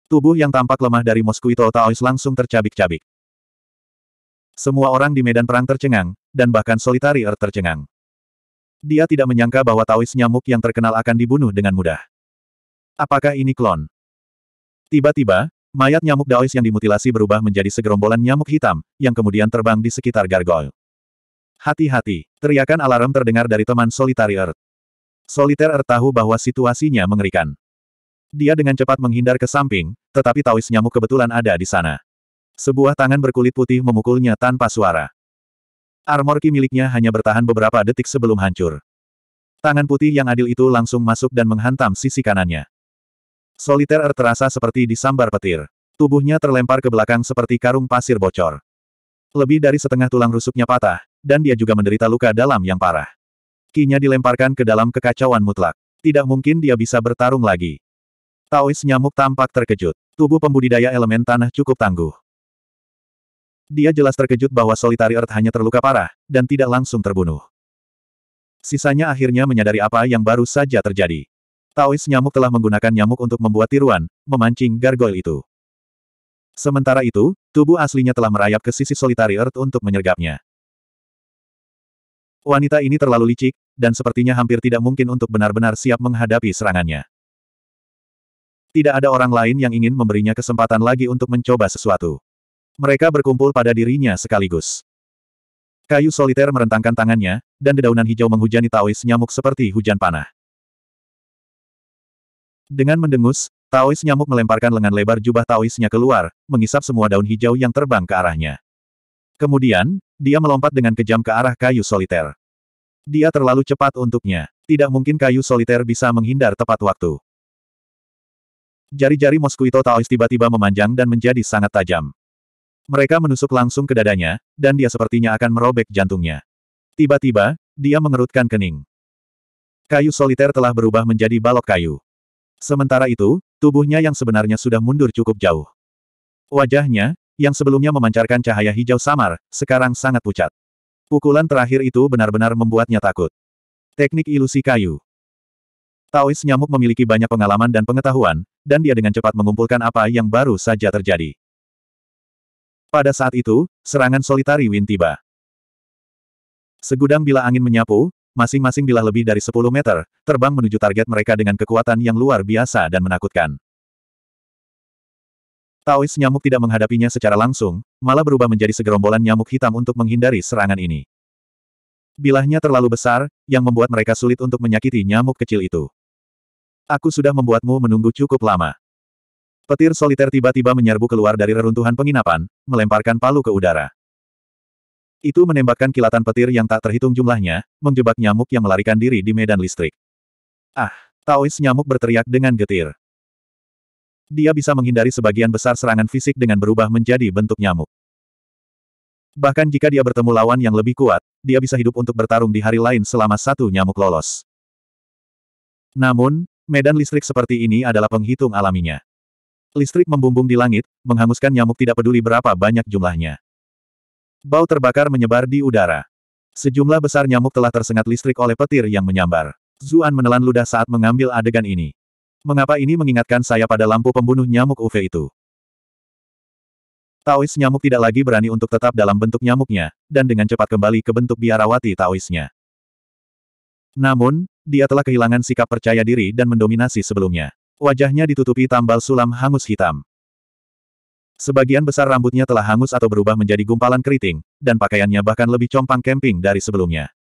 Tubuh yang tampak lemah dari Moskuito Taois langsung tercabik-cabik. Semua orang di medan perang tercengang, dan bahkan solitari er tercengang. Dia tidak menyangka bahwa Taois nyamuk yang terkenal akan dibunuh dengan mudah. Apakah ini klon? Tiba-tiba, Mayat nyamuk Daois yang dimutilasi berubah menjadi segerombolan nyamuk hitam, yang kemudian terbang di sekitar gargoyle. Hati-hati, teriakan alarm terdengar dari teman Solitary Earth. Solitaire Earth tahu bahwa situasinya mengerikan. Dia dengan cepat menghindar ke samping, tetapi Taois nyamuk kebetulan ada di sana. Sebuah tangan berkulit putih memukulnya tanpa suara. Armor ki miliknya hanya bertahan beberapa detik sebelum hancur. Tangan putih yang adil itu langsung masuk dan menghantam sisi kanannya. Soliter er terasa seperti disambar petir. Tubuhnya terlempar ke belakang seperti karung pasir bocor. Lebih dari setengah tulang rusuknya patah, dan dia juga menderita luka dalam yang parah. Kinya dilemparkan ke dalam kekacauan mutlak. Tidak mungkin dia bisa bertarung lagi. Taois nyamuk tampak terkejut. Tubuh pembudidaya elemen tanah cukup tangguh. Dia jelas terkejut bahwa solitari Earth hanya terluka parah, dan tidak langsung terbunuh. Sisanya akhirnya menyadari apa yang baru saja terjadi. Taois nyamuk telah menggunakan nyamuk untuk membuat tiruan, memancing gargoyle itu. Sementara itu, tubuh aslinya telah merayap ke sisi solitary earth untuk menyergapnya. Wanita ini terlalu licik, dan sepertinya hampir tidak mungkin untuk benar-benar siap menghadapi serangannya. Tidak ada orang lain yang ingin memberinya kesempatan lagi untuk mencoba sesuatu. Mereka berkumpul pada dirinya sekaligus. Kayu soliter merentangkan tangannya, dan dedaunan hijau menghujani Taois nyamuk seperti hujan panah. Dengan mendengus, Taois nyamuk melemparkan lengan lebar jubah Taoisnya keluar, mengisap semua daun hijau yang terbang ke arahnya. Kemudian, dia melompat dengan kejam ke arah kayu soliter. Dia terlalu cepat untuknya. Tidak mungkin kayu soliter bisa menghindar tepat waktu. Jari-jari Moskuito Taois tiba-tiba memanjang dan menjadi sangat tajam. Mereka menusuk langsung ke dadanya, dan dia sepertinya akan merobek jantungnya. Tiba-tiba, dia mengerutkan kening. Kayu soliter telah berubah menjadi balok kayu. Sementara itu, tubuhnya yang sebenarnya sudah mundur cukup jauh. Wajahnya, yang sebelumnya memancarkan cahaya hijau samar, sekarang sangat pucat. Pukulan terakhir itu benar-benar membuatnya takut. Teknik ilusi kayu. Taois nyamuk memiliki banyak pengalaman dan pengetahuan, dan dia dengan cepat mengumpulkan apa yang baru saja terjadi. Pada saat itu, serangan solitari Win tiba. Segudang bila angin menyapu, masing-masing bilah lebih dari 10 meter, terbang menuju target mereka dengan kekuatan yang luar biasa dan menakutkan. Taois nyamuk tidak menghadapinya secara langsung, malah berubah menjadi segerombolan nyamuk hitam untuk menghindari serangan ini. Bilahnya terlalu besar, yang membuat mereka sulit untuk menyakiti nyamuk kecil itu. Aku sudah membuatmu menunggu cukup lama. Petir soliter tiba-tiba menyerbu keluar dari reruntuhan penginapan, melemparkan palu ke udara. Itu menembakkan kilatan petir yang tak terhitung jumlahnya, menjebak nyamuk yang melarikan diri di medan listrik. Ah! Taois nyamuk berteriak dengan getir. Dia bisa menghindari sebagian besar serangan fisik dengan berubah menjadi bentuk nyamuk. Bahkan jika dia bertemu lawan yang lebih kuat, dia bisa hidup untuk bertarung di hari lain selama satu nyamuk lolos. Namun, medan listrik seperti ini adalah penghitung alaminya. Listrik membumbung di langit, menghanguskan nyamuk tidak peduli berapa banyak jumlahnya. Bau terbakar menyebar di udara. Sejumlah besar nyamuk telah tersengat listrik oleh petir yang menyambar. Zuan menelan ludah saat mengambil adegan ini. Mengapa ini mengingatkan saya pada lampu pembunuh nyamuk UV itu? Taois nyamuk tidak lagi berani untuk tetap dalam bentuk nyamuknya, dan dengan cepat kembali ke bentuk biarawati Taoisnya. Namun, dia telah kehilangan sikap percaya diri dan mendominasi sebelumnya. Wajahnya ditutupi tambal sulam hangus hitam. Sebagian besar rambutnya telah hangus atau berubah menjadi gumpalan keriting, dan pakaiannya bahkan lebih compang camping dari sebelumnya.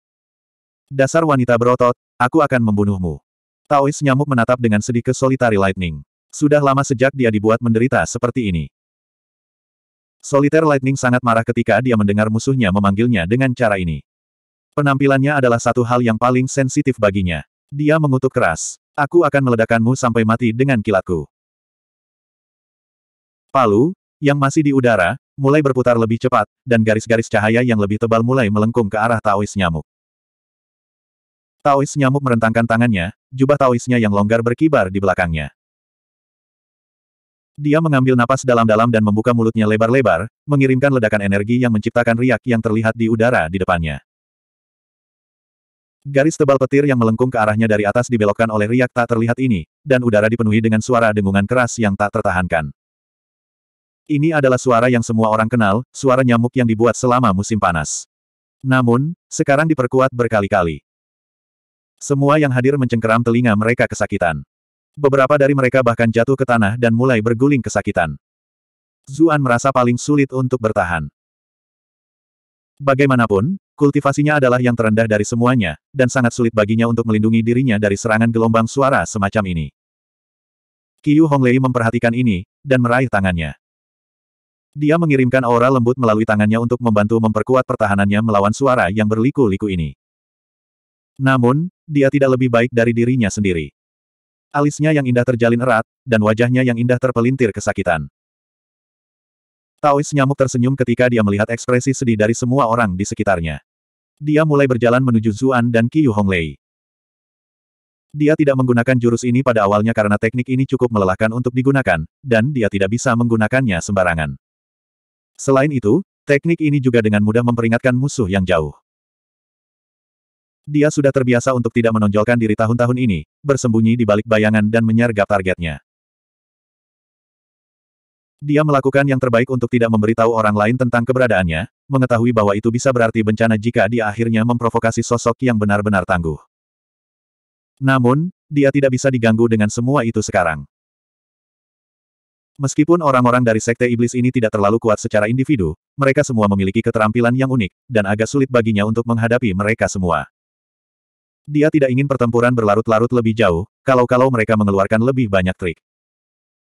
Dasar wanita berotot, aku akan membunuhmu. Taois nyamuk menatap dengan sedih ke Solitary Lightning. Sudah lama sejak dia dibuat menderita seperti ini. Solitaire Lightning sangat marah ketika dia mendengar musuhnya memanggilnya dengan cara ini. Penampilannya adalah satu hal yang paling sensitif baginya. Dia mengutuk keras. Aku akan meledakkanmu sampai mati dengan kilatku. Palu, yang masih di udara, mulai berputar lebih cepat, dan garis-garis cahaya yang lebih tebal mulai melengkung ke arah Taois nyamuk. Taois nyamuk merentangkan tangannya, jubah Taoisnya yang longgar berkibar di belakangnya. Dia mengambil napas dalam-dalam dan membuka mulutnya lebar-lebar, mengirimkan ledakan energi yang menciptakan riak yang terlihat di udara di depannya. Garis tebal petir yang melengkung ke arahnya dari atas dibelokkan oleh riak tak terlihat ini, dan udara dipenuhi dengan suara dengungan keras yang tak tertahankan. Ini adalah suara yang semua orang kenal, suara nyamuk yang dibuat selama musim panas. Namun, sekarang diperkuat berkali-kali. Semua yang hadir mencengkeram telinga mereka kesakitan. Beberapa dari mereka bahkan jatuh ke tanah dan mulai berguling kesakitan. Zuan merasa paling sulit untuk bertahan. Bagaimanapun, kultivasinya adalah yang terendah dari semuanya, dan sangat sulit baginya untuk melindungi dirinya dari serangan gelombang suara semacam ini. Qiu Honglei memperhatikan ini, dan meraih tangannya. Dia mengirimkan aura lembut melalui tangannya untuk membantu memperkuat pertahanannya melawan suara yang berliku-liku ini. Namun, dia tidak lebih baik dari dirinya sendiri. Alisnya yang indah terjalin erat, dan wajahnya yang indah terpelintir kesakitan. Taois nyamuk tersenyum ketika dia melihat ekspresi sedih dari semua orang di sekitarnya. Dia mulai berjalan menuju Zuan dan Qiyu Honglei. Dia tidak menggunakan jurus ini pada awalnya karena teknik ini cukup melelahkan untuk digunakan, dan dia tidak bisa menggunakannya sembarangan. Selain itu, teknik ini juga dengan mudah memperingatkan musuh yang jauh. Dia sudah terbiasa untuk tidak menonjolkan diri tahun-tahun ini, bersembunyi di balik bayangan dan menyergap targetnya. Dia melakukan yang terbaik untuk tidak memberitahu orang lain tentang keberadaannya, mengetahui bahwa itu bisa berarti bencana jika dia akhirnya memprovokasi sosok yang benar-benar tangguh. Namun, dia tidak bisa diganggu dengan semua itu sekarang. Meskipun orang-orang dari Sekte Iblis ini tidak terlalu kuat secara individu, mereka semua memiliki keterampilan yang unik, dan agak sulit baginya untuk menghadapi mereka semua. Dia tidak ingin pertempuran berlarut-larut lebih jauh, kalau-kalau mereka mengeluarkan lebih banyak trik.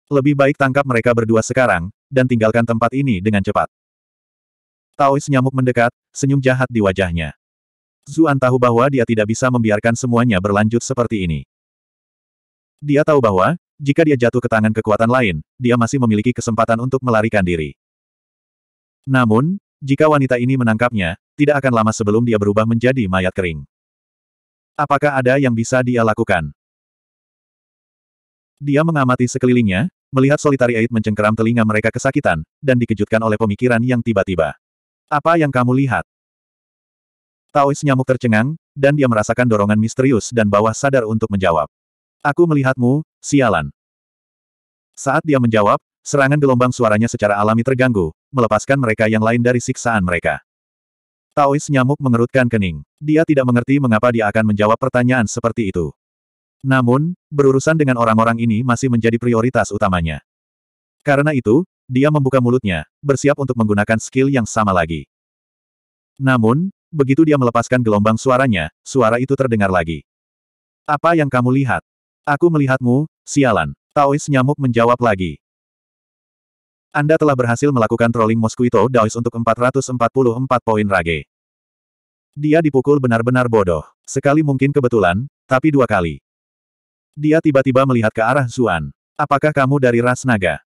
Lebih baik tangkap mereka berdua sekarang, dan tinggalkan tempat ini dengan cepat. Taois nyamuk mendekat, senyum jahat di wajahnya. Zuan tahu bahwa dia tidak bisa membiarkan semuanya berlanjut seperti ini. Dia tahu bahwa, jika dia jatuh ke tangan kekuatan lain, dia masih memiliki kesempatan untuk melarikan diri. Namun, jika wanita ini menangkapnya, tidak akan lama sebelum dia berubah menjadi mayat kering. Apakah ada yang bisa dia lakukan? Dia mengamati sekelilingnya, melihat solitari Aid mencengkeram telinga mereka kesakitan, dan dikejutkan oleh pemikiran yang tiba-tiba. Apa yang kamu lihat? Taois nyamuk tercengang, dan dia merasakan dorongan misterius dan bawah sadar untuk menjawab. Aku melihatmu, Sialan. Saat dia menjawab, serangan gelombang suaranya secara alami terganggu, melepaskan mereka yang lain dari siksaan mereka. Taois nyamuk mengerutkan kening. Dia tidak mengerti mengapa dia akan menjawab pertanyaan seperti itu. Namun, berurusan dengan orang-orang ini masih menjadi prioritas utamanya. Karena itu, dia membuka mulutnya, bersiap untuk menggunakan skill yang sama lagi. Namun, begitu dia melepaskan gelombang suaranya, suara itu terdengar lagi. Apa yang kamu lihat? Aku melihatmu, sialan. Taois nyamuk menjawab lagi. Anda telah berhasil melakukan trolling Mosquito Daois untuk 444 poin rage. Dia dipukul benar-benar bodoh. Sekali mungkin kebetulan, tapi dua kali. Dia tiba-tiba melihat ke arah Zuan. Apakah kamu dari ras naga?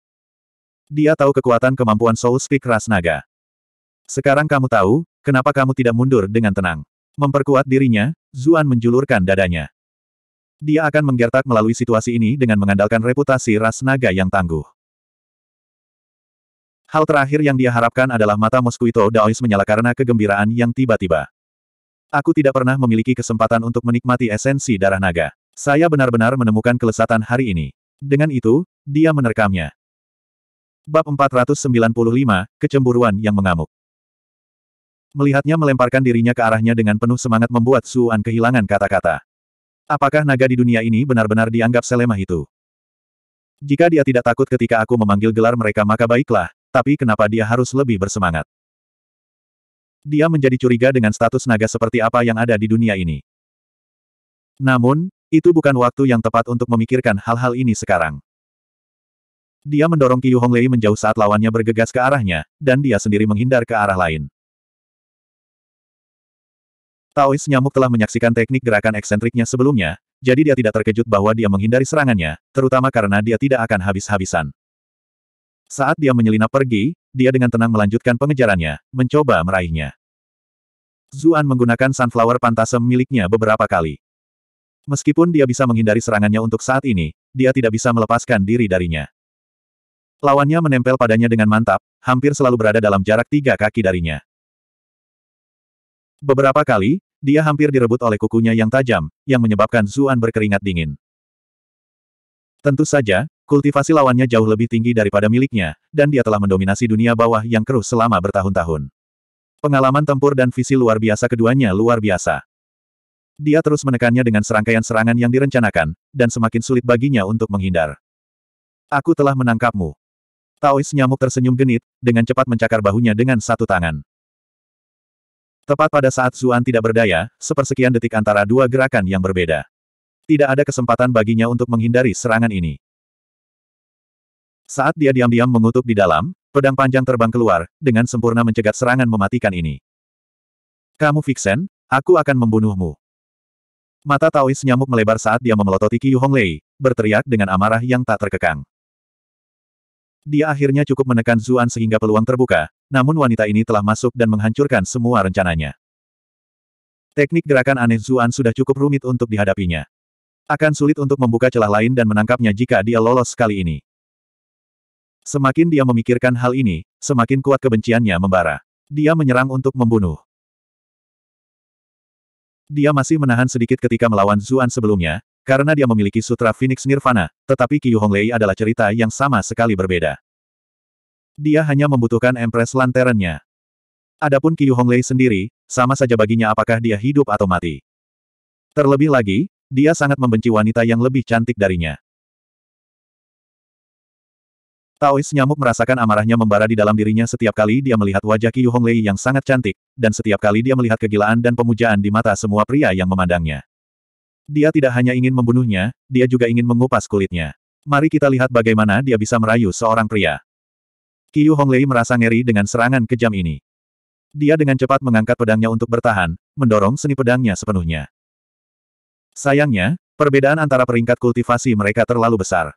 Dia tahu kekuatan kemampuan Soul Speak ras naga. Sekarang kamu tahu, kenapa kamu tidak mundur dengan tenang. Memperkuat dirinya, Zuan menjulurkan dadanya. Dia akan menggertak melalui situasi ini dengan mengandalkan reputasi ras naga yang tangguh. Hal terakhir yang dia harapkan adalah mata Moskuito Daois menyala karena kegembiraan yang tiba-tiba. Aku tidak pernah memiliki kesempatan untuk menikmati esensi darah naga. Saya benar-benar menemukan kelesatan hari ini. Dengan itu, dia menerkamnya. Bab 495, Kecemburuan yang mengamuk. Melihatnya melemparkan dirinya ke arahnya dengan penuh semangat membuat Suan kehilangan kata-kata. Apakah naga di dunia ini benar-benar dianggap selemah itu? Jika dia tidak takut ketika aku memanggil gelar mereka maka baiklah, tapi kenapa dia harus lebih bersemangat? Dia menjadi curiga dengan status naga seperti apa yang ada di dunia ini. Namun, itu bukan waktu yang tepat untuk memikirkan hal-hal ini sekarang. Dia mendorong Qiu Honglei menjauh saat lawannya bergegas ke arahnya, dan dia sendiri menghindar ke arah lain. Taois nyamuk telah menyaksikan teknik gerakan eksentriknya sebelumnya, jadi dia tidak terkejut bahwa dia menghindari serangannya, terutama karena dia tidak akan habis-habisan. Saat dia menyelinap pergi, dia dengan tenang melanjutkan pengejarannya, mencoba meraihnya. Zuan menggunakan sunflower pantasem miliknya beberapa kali. Meskipun dia bisa menghindari serangannya untuk saat ini, dia tidak bisa melepaskan diri darinya. Lawannya menempel padanya dengan mantap, hampir selalu berada dalam jarak tiga kaki darinya. Beberapa kali, dia hampir direbut oleh kukunya yang tajam, yang menyebabkan Zuan berkeringat dingin. Tentu saja, kultivasi lawannya jauh lebih tinggi daripada miliknya, dan dia telah mendominasi dunia bawah yang keruh selama bertahun-tahun. Pengalaman tempur dan visi luar biasa keduanya luar biasa. Dia terus menekannya dengan serangkaian serangan yang direncanakan, dan semakin sulit baginya untuk menghindar. Aku telah menangkapmu, Taois nyamuk tersenyum genit, dengan cepat mencakar bahunya dengan satu tangan. Tepat pada saat Zuan tidak berdaya, sepersekian detik antara dua gerakan yang berbeda. Tidak ada kesempatan baginya untuk menghindari serangan ini. Saat dia diam-diam mengutuk di dalam, pedang panjang terbang keluar, dengan sempurna mencegat serangan mematikan ini. Kamu Vixen, aku akan membunuhmu. Mata Taois nyamuk melebar saat dia memelototi Qiu Honglei, berteriak dengan amarah yang tak terkekang. Dia akhirnya cukup menekan Zuan sehingga peluang terbuka, namun wanita ini telah masuk dan menghancurkan semua rencananya. Teknik gerakan aneh Zuan sudah cukup rumit untuk dihadapinya. Akan sulit untuk membuka celah lain dan menangkapnya jika dia lolos kali ini. Semakin dia memikirkan hal ini, semakin kuat kebenciannya membara. Dia menyerang untuk membunuh. Dia masih menahan sedikit ketika melawan Zuan sebelumnya, karena dia memiliki Sutra Phoenix Nirvana, tetapi Qiu Honglei adalah cerita yang sama sekali berbeda. Dia hanya membutuhkan Empress Lanternnya. Adapun Qiu Honglei sendiri, sama saja baginya apakah dia hidup atau mati. Terlebih lagi, dia sangat membenci wanita yang lebih cantik darinya. Taois nyamuk merasakan amarahnya membara di dalam dirinya setiap kali dia melihat wajah Qiu Honglei yang sangat cantik, dan setiap kali dia melihat kegilaan dan pemujaan di mata semua pria yang memandangnya. Dia tidak hanya ingin membunuhnya, dia juga ingin mengupas kulitnya. Mari kita lihat bagaimana dia bisa merayu seorang pria. Qiu Honglei merasa ngeri dengan serangan kejam ini. Dia dengan cepat mengangkat pedangnya untuk bertahan, mendorong seni pedangnya sepenuhnya. Sayangnya, perbedaan antara peringkat kultivasi mereka terlalu besar.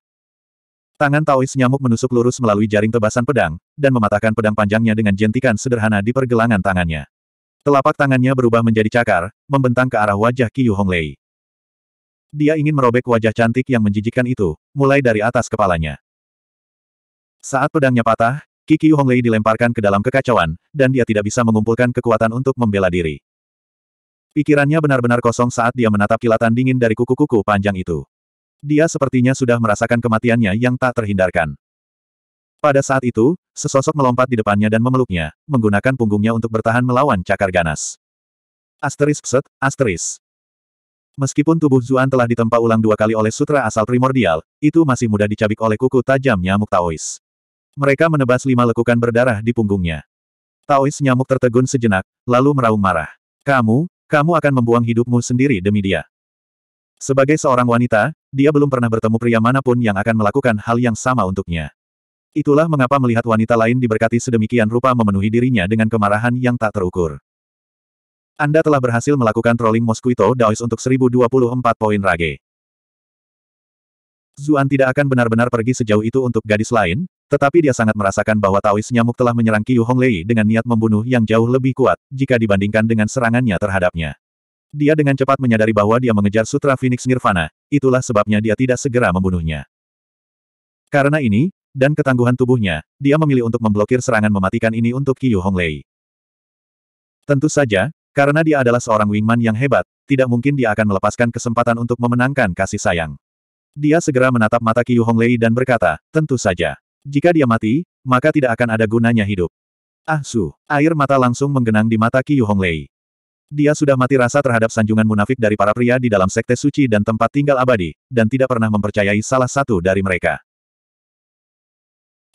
Tangan Taois nyamuk menusuk lurus melalui jaring tebasan pedang, dan mematahkan pedang panjangnya dengan jentikan sederhana di pergelangan tangannya. Telapak tangannya berubah menjadi cakar, membentang ke arah wajah Qiu Honglei. Dia ingin merobek wajah cantik yang menjijikkan itu, mulai dari atas kepalanya. Saat pedangnya patah, Kiki Honglei dilemparkan ke dalam kekacauan, dan dia tidak bisa mengumpulkan kekuatan untuk membela diri. Pikirannya benar-benar kosong saat dia menatap kilatan dingin dari kuku-kuku panjang itu. Dia sepertinya sudah merasakan kematiannya yang tak terhindarkan. Pada saat itu, sesosok melompat di depannya dan memeluknya, menggunakan punggungnya untuk bertahan melawan cakar ganas. Asteris pset, asteris. Meskipun tubuh Zuan telah ditempa ulang dua kali oleh sutra asal primordial, itu masih mudah dicabik oleh kuku tajam nyamuk Taois. Mereka menebas lima lekukan berdarah di punggungnya. Taois nyamuk tertegun sejenak, lalu meraung marah. Kamu, kamu akan membuang hidupmu sendiri demi dia. Sebagai seorang wanita, dia belum pernah bertemu pria manapun yang akan melakukan hal yang sama untuknya. Itulah mengapa melihat wanita lain diberkati sedemikian rupa memenuhi dirinya dengan kemarahan yang tak terukur. Anda telah berhasil melakukan trolling Mosquito Daois untuk 1024 poin rage. Zuan tidak akan benar-benar pergi sejauh itu untuk gadis lain, tetapi dia sangat merasakan bahwa Taois nyamuk telah menyerang Qiu Honglei dengan niat membunuh yang jauh lebih kuat, jika dibandingkan dengan serangannya terhadapnya. Dia dengan cepat menyadari bahwa dia mengejar Sutra Phoenix Nirvana, itulah sebabnya dia tidak segera membunuhnya. Karena ini, dan ketangguhan tubuhnya, dia memilih untuk memblokir serangan mematikan ini untuk Qiu Honglei. Tentu saja, karena dia adalah seorang wingman yang hebat, tidak mungkin dia akan melepaskan kesempatan untuk memenangkan kasih sayang. Dia segera menatap mata Qiu Honglei dan berkata, tentu saja. Jika dia mati, maka tidak akan ada gunanya hidup. Ah Su, air mata langsung menggenang di mata Qiu Honglei. Dia sudah mati rasa terhadap sanjungan munafik dari para pria di dalam sekte suci dan tempat tinggal abadi, dan tidak pernah mempercayai salah satu dari mereka.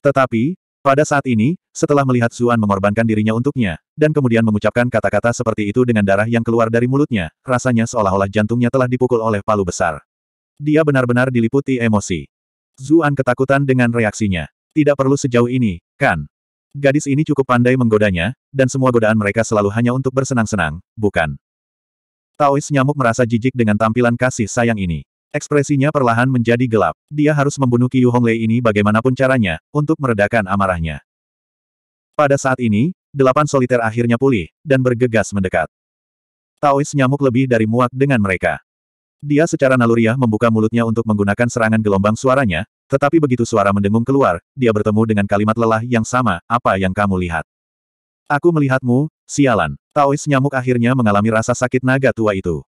Tetapi, pada saat ini, setelah melihat Zuan mengorbankan dirinya untuknya, dan kemudian mengucapkan kata-kata seperti itu dengan darah yang keluar dari mulutnya, rasanya seolah-olah jantungnya telah dipukul oleh palu besar. Dia benar-benar diliputi emosi. Zuan ketakutan dengan reaksinya. Tidak perlu sejauh ini, kan? Gadis ini cukup pandai menggodanya, dan semua godaan mereka selalu hanya untuk bersenang-senang, bukan? Taois nyamuk merasa jijik dengan tampilan kasih sayang ini. Ekspresinya perlahan menjadi gelap. Dia harus membunuh Qiu Honglei ini bagaimanapun caranya, untuk meredakan amarahnya. Pada saat ini, delapan soliter akhirnya pulih, dan bergegas mendekat. Taois nyamuk lebih dari muak dengan mereka. Dia secara naluriah membuka mulutnya untuk menggunakan serangan gelombang suaranya, tetapi begitu suara mendengung keluar, dia bertemu dengan kalimat lelah yang sama, apa yang kamu lihat? Aku melihatmu, sialan. Taois nyamuk akhirnya mengalami rasa sakit naga tua itu.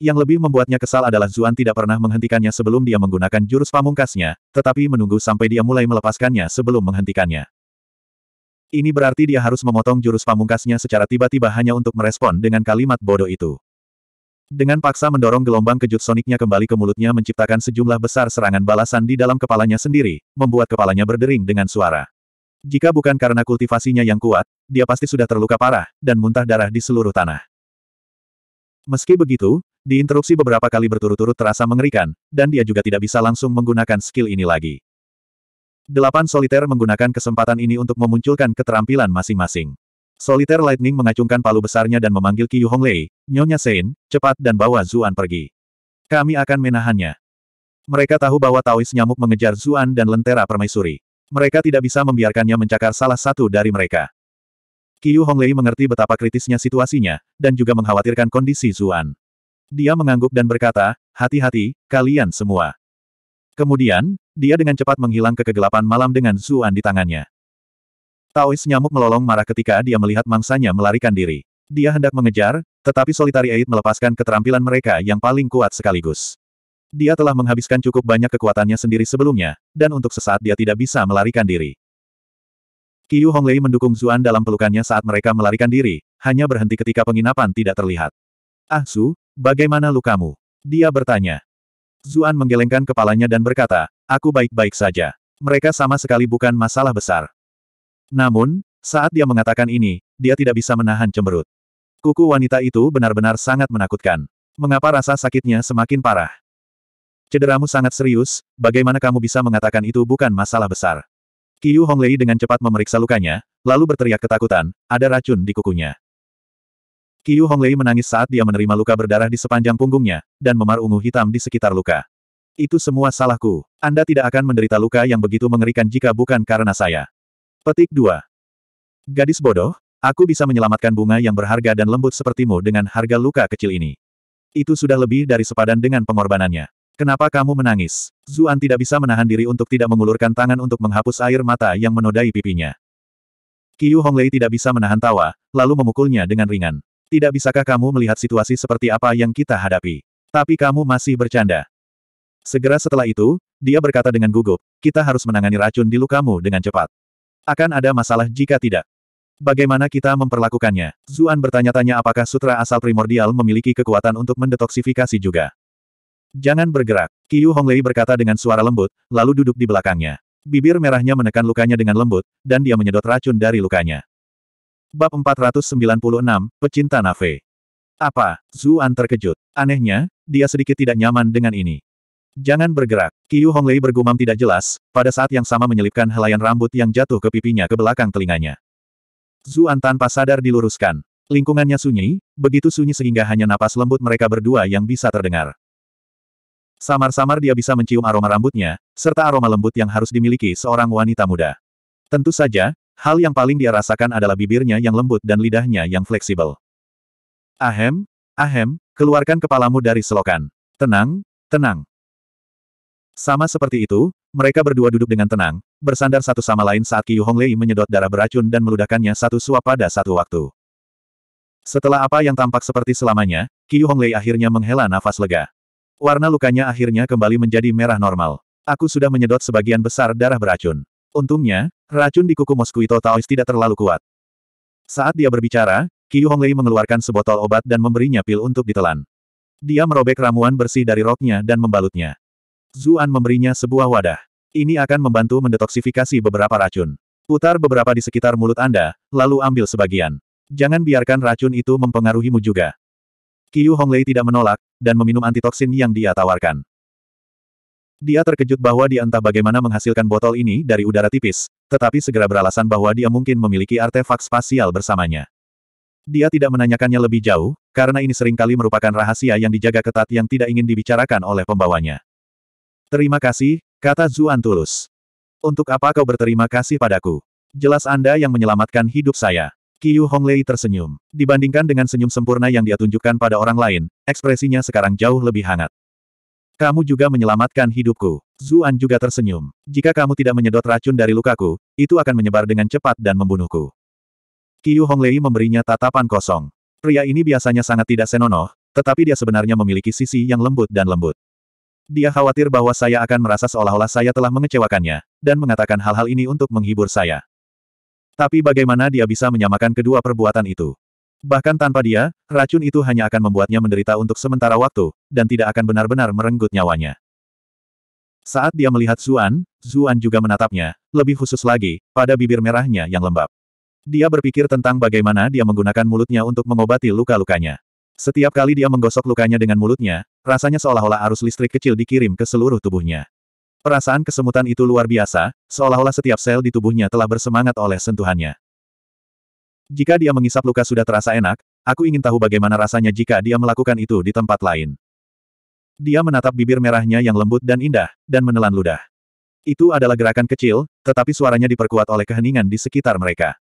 Yang lebih membuatnya kesal adalah Zuan tidak pernah menghentikannya sebelum dia menggunakan jurus pamungkasnya, tetapi menunggu sampai dia mulai melepaskannya sebelum menghentikannya. Ini berarti dia harus memotong jurus pamungkasnya secara tiba-tiba hanya untuk merespon dengan kalimat bodoh itu. Dengan paksa mendorong gelombang kejut soniknya kembali ke mulutnya menciptakan sejumlah besar serangan balasan di dalam kepalanya sendiri, membuat kepalanya berdering dengan suara. Jika bukan karena kultivasinya yang kuat, dia pasti sudah terluka parah, dan muntah darah di seluruh tanah. Meski begitu, diinterupsi beberapa kali berturut-turut terasa mengerikan, dan dia juga tidak bisa langsung menggunakan skill ini lagi. Delapan soliter menggunakan kesempatan ini untuk memunculkan keterampilan masing-masing. Soliter Lightning mengacungkan palu besarnya dan memanggil Qiyu Honglei, Nyonya Sein, cepat dan bawa Zuan pergi. Kami akan menahannya. Mereka tahu bahwa Taois nyamuk mengejar Zuan dan Lentera Permaisuri. Mereka tidak bisa membiarkannya mencakar salah satu dari mereka. Qiu Honglei mengerti betapa kritisnya situasinya, dan juga mengkhawatirkan kondisi Zuan. Dia mengangguk dan berkata, hati-hati, kalian semua. Kemudian, dia dengan cepat menghilang ke kegelapan malam dengan Zuan di tangannya. Taois nyamuk melolong marah ketika dia melihat mangsanya melarikan diri. Dia hendak mengejar, tetapi Solitary Eight melepaskan keterampilan mereka yang paling kuat sekaligus. Dia telah menghabiskan cukup banyak kekuatannya sendiri sebelumnya, dan untuk sesaat dia tidak bisa melarikan diri. Qiu Honglei mendukung Zuan dalam pelukannya saat mereka melarikan diri, hanya berhenti ketika penginapan tidak terlihat. Ah Su, bagaimana lukamu? Dia bertanya. Zuan menggelengkan kepalanya dan berkata, aku baik-baik saja. Mereka sama sekali bukan masalah besar. Namun, saat dia mengatakan ini, dia tidak bisa menahan cemberut. Kuku wanita itu benar-benar sangat menakutkan. Mengapa rasa sakitnya semakin parah? Cederamu sangat serius, bagaimana kamu bisa mengatakan itu bukan masalah besar? Qiu Honglei dengan cepat memeriksa lukanya, lalu berteriak ketakutan, ada racun di kukunya. Qiu Honglei menangis saat dia menerima luka berdarah di sepanjang punggungnya, dan memar ungu hitam di sekitar luka. Itu semua salahku. Anda tidak akan menderita luka yang begitu mengerikan jika bukan karena saya. Petik 2. Gadis bodoh, aku bisa menyelamatkan bunga yang berharga dan lembut sepertimu dengan harga luka kecil ini. Itu sudah lebih dari sepadan dengan pengorbanannya. Kenapa kamu menangis? Zuan tidak bisa menahan diri untuk tidak mengulurkan tangan untuk menghapus air mata yang menodai pipinya. Qiu Honglei tidak bisa menahan tawa, lalu memukulnya dengan ringan. Tidak bisakah kamu melihat situasi seperti apa yang kita hadapi? Tapi kamu masih bercanda. Segera setelah itu, dia berkata dengan gugup, kita harus menangani racun di lukamu dengan cepat. Akan ada masalah jika tidak. Bagaimana kita memperlakukannya? Zuan bertanya-tanya apakah sutra asal primordial memiliki kekuatan untuk mendetoksifikasi juga. Jangan bergerak. Qiu Honglei berkata dengan suara lembut, lalu duduk di belakangnya. Bibir merahnya menekan lukanya dengan lembut, dan dia menyedot racun dari lukanya. Bab 496, Pecinta Nafe. Apa? Zuan terkejut. Anehnya, dia sedikit tidak nyaman dengan ini. Jangan bergerak. Qiu Honglei bergumam tidak jelas, pada saat yang sama menyelipkan helaian rambut yang jatuh ke pipinya ke belakang telinganya. Zuan tanpa sadar diluruskan. Lingkungannya sunyi, begitu sunyi sehingga hanya napas lembut mereka berdua yang bisa terdengar. Samar-samar dia bisa mencium aroma rambutnya, serta aroma lembut yang harus dimiliki seorang wanita muda. Tentu saja, hal yang paling dia rasakan adalah bibirnya yang lembut dan lidahnya yang fleksibel. Ahem, ahem, keluarkan kepalamu dari selokan. Tenang, tenang. Sama seperti itu, mereka berdua duduk dengan tenang, bersandar satu sama lain saat Qiu Honglei menyedot darah beracun dan meludahkannya satu suap pada satu waktu. Setelah apa yang tampak seperti selamanya, Qiu Honglei akhirnya menghela nafas lega. Warna lukanya akhirnya kembali menjadi merah normal. Aku sudah menyedot sebagian besar darah beracun. Untungnya, racun di kuku Mosquito Taois tidak terlalu kuat. Saat dia berbicara, Qiu Honglei mengeluarkan sebotol obat dan memberinya pil untuk ditelan. Dia merobek ramuan bersih dari roknya dan membalutnya. Zuan memberinya sebuah wadah. Ini akan membantu mendetoksifikasi beberapa racun. Putar beberapa di sekitar mulut Anda, lalu ambil sebagian. Jangan biarkan racun itu mempengaruhimu juga. Qiu Honglei tidak menolak, dan meminum antitoksin yang dia tawarkan. Dia terkejut bahwa dia entah bagaimana menghasilkan botol ini dari udara tipis, tetapi segera beralasan bahwa dia mungkin memiliki artefak spasial bersamanya. Dia tidak menanyakannya lebih jauh, karena ini seringkali merupakan rahasia yang dijaga ketat yang tidak ingin dibicarakan oleh pembawanya. Terima kasih, kata Zuan tulus. Untuk apa kau berterima kasih padaku? Jelas Anda yang menyelamatkan hidup saya. Qiu Honglei tersenyum. Dibandingkan dengan senyum sempurna yang dia tunjukkan pada orang lain, ekspresinya sekarang jauh lebih hangat. Kamu juga menyelamatkan hidupku. Zuan juga tersenyum. Jika kamu tidak menyedot racun dari lukaku, itu akan menyebar dengan cepat dan membunuhku. Qiu Honglei memberinya tatapan kosong. Pria ini biasanya sangat tidak senonoh, tetapi dia sebenarnya memiliki sisi yang lembut dan lembut. Dia khawatir bahwa saya akan merasa seolah-olah saya telah mengecewakannya, dan mengatakan hal-hal ini untuk menghibur saya. Tapi bagaimana dia bisa menyamakan kedua perbuatan itu? Bahkan tanpa dia, racun itu hanya akan membuatnya menderita untuk sementara waktu, dan tidak akan benar-benar merenggut nyawanya. Saat dia melihat Zuan, Zuan juga menatapnya, lebih khusus lagi, pada bibir merahnya yang lembab. Dia berpikir tentang bagaimana dia menggunakan mulutnya untuk mengobati luka-lukanya. Setiap kali dia menggosok lukanya dengan mulutnya, rasanya seolah-olah arus listrik kecil dikirim ke seluruh tubuhnya. Perasaan kesemutan itu luar biasa, seolah-olah setiap sel di tubuhnya telah bersemangat oleh sentuhannya. Jika dia mengisap luka sudah terasa enak, aku ingin tahu bagaimana rasanya jika dia melakukan itu di tempat lain. Dia menatap bibir merahnya yang lembut dan indah, dan menelan ludah. Itu adalah gerakan kecil, tetapi suaranya diperkuat oleh keheningan di sekitar mereka.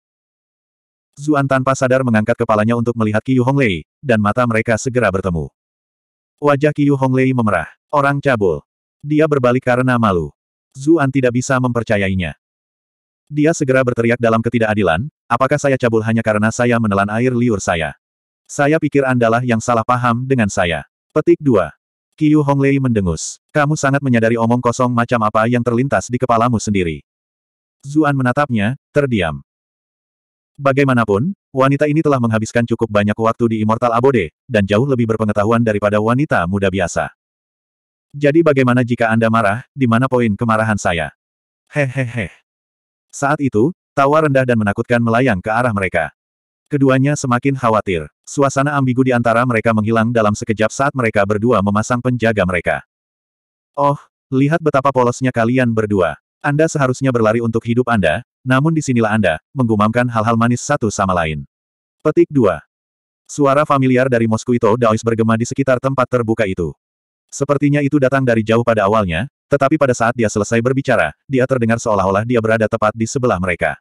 Zuan tanpa sadar mengangkat kepalanya untuk melihat Qiyu Honglei, dan mata mereka segera bertemu. Wajah Qiyu Honglei memerah. Orang cabul. Dia berbalik karena malu. Zuan tidak bisa mempercayainya. Dia segera berteriak dalam ketidakadilan, apakah saya cabul hanya karena saya menelan air liur saya? Saya pikir andalah yang salah paham dengan saya. Petik 2. Qiu Honglei mendengus. Kamu sangat menyadari omong kosong macam apa yang terlintas di kepalamu sendiri. Zuan menatapnya, terdiam. Bagaimanapun, wanita ini telah menghabiskan cukup banyak waktu di Immortal Abode, dan jauh lebih berpengetahuan daripada wanita muda biasa. Jadi bagaimana jika Anda marah, di mana poin kemarahan saya? Hehehe. Saat itu, tawa rendah dan menakutkan melayang ke arah mereka. Keduanya semakin khawatir. Suasana ambigu di antara mereka menghilang dalam sekejap saat mereka berdua memasang penjaga mereka. Oh, lihat betapa polosnya kalian berdua. Anda seharusnya berlari untuk hidup Anda, namun disinilah Anda, menggumamkan hal-hal manis satu sama lain. Petik 2. Suara familiar dari Moskuito Daois bergema di sekitar tempat terbuka itu. Sepertinya itu datang dari jauh pada awalnya, tetapi pada saat dia selesai berbicara, dia terdengar seolah-olah dia berada tepat di sebelah mereka.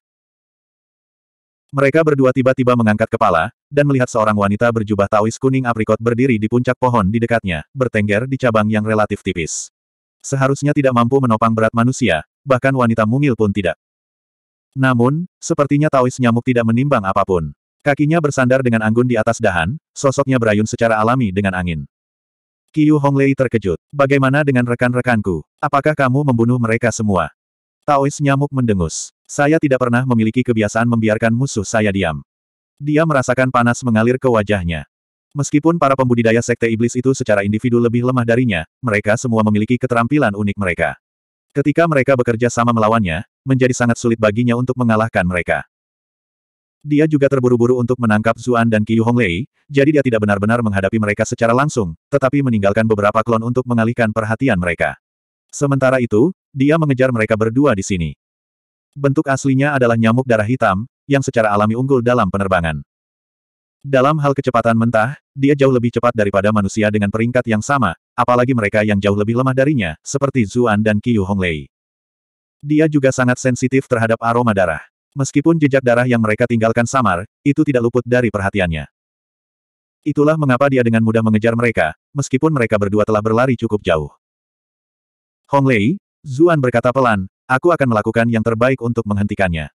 Mereka berdua tiba-tiba mengangkat kepala, dan melihat seorang wanita berjubah tawis kuning aprikot berdiri di puncak pohon di dekatnya, bertengger di cabang yang relatif tipis. Seharusnya tidak mampu menopang berat manusia, bahkan wanita mungil pun tidak. Namun, sepertinya tawis nyamuk tidak menimbang apapun. Kakinya bersandar dengan anggun di atas dahan, sosoknya berayun secara alami dengan angin. Qiu Honglei terkejut. Bagaimana dengan rekan-rekanku? Apakah kamu membunuh mereka semua? Taois nyamuk mendengus. Saya tidak pernah memiliki kebiasaan membiarkan musuh saya diam. Dia merasakan panas mengalir ke wajahnya. Meskipun para pembudidaya sekte iblis itu secara individu lebih lemah darinya, mereka semua memiliki keterampilan unik mereka. Ketika mereka bekerja sama melawannya, menjadi sangat sulit baginya untuk mengalahkan mereka. Dia juga terburu-buru untuk menangkap Zuan dan Qiu Honglei, jadi dia tidak benar-benar menghadapi mereka secara langsung, tetapi meninggalkan beberapa klon untuk mengalihkan perhatian mereka. Sementara itu, dia mengejar mereka berdua di sini. Bentuk aslinya adalah nyamuk darah hitam, yang secara alami unggul dalam penerbangan. Dalam hal kecepatan mentah, dia jauh lebih cepat daripada manusia dengan peringkat yang sama, apalagi mereka yang jauh lebih lemah darinya, seperti Zuan dan Qiu Honglei. Dia juga sangat sensitif terhadap aroma darah. Meskipun jejak darah yang mereka tinggalkan samar, itu tidak luput dari perhatiannya. Itulah mengapa dia dengan mudah mengejar mereka, meskipun mereka berdua telah berlari cukup jauh. Hong Lei, Zuan berkata pelan, aku akan melakukan yang terbaik untuk menghentikannya.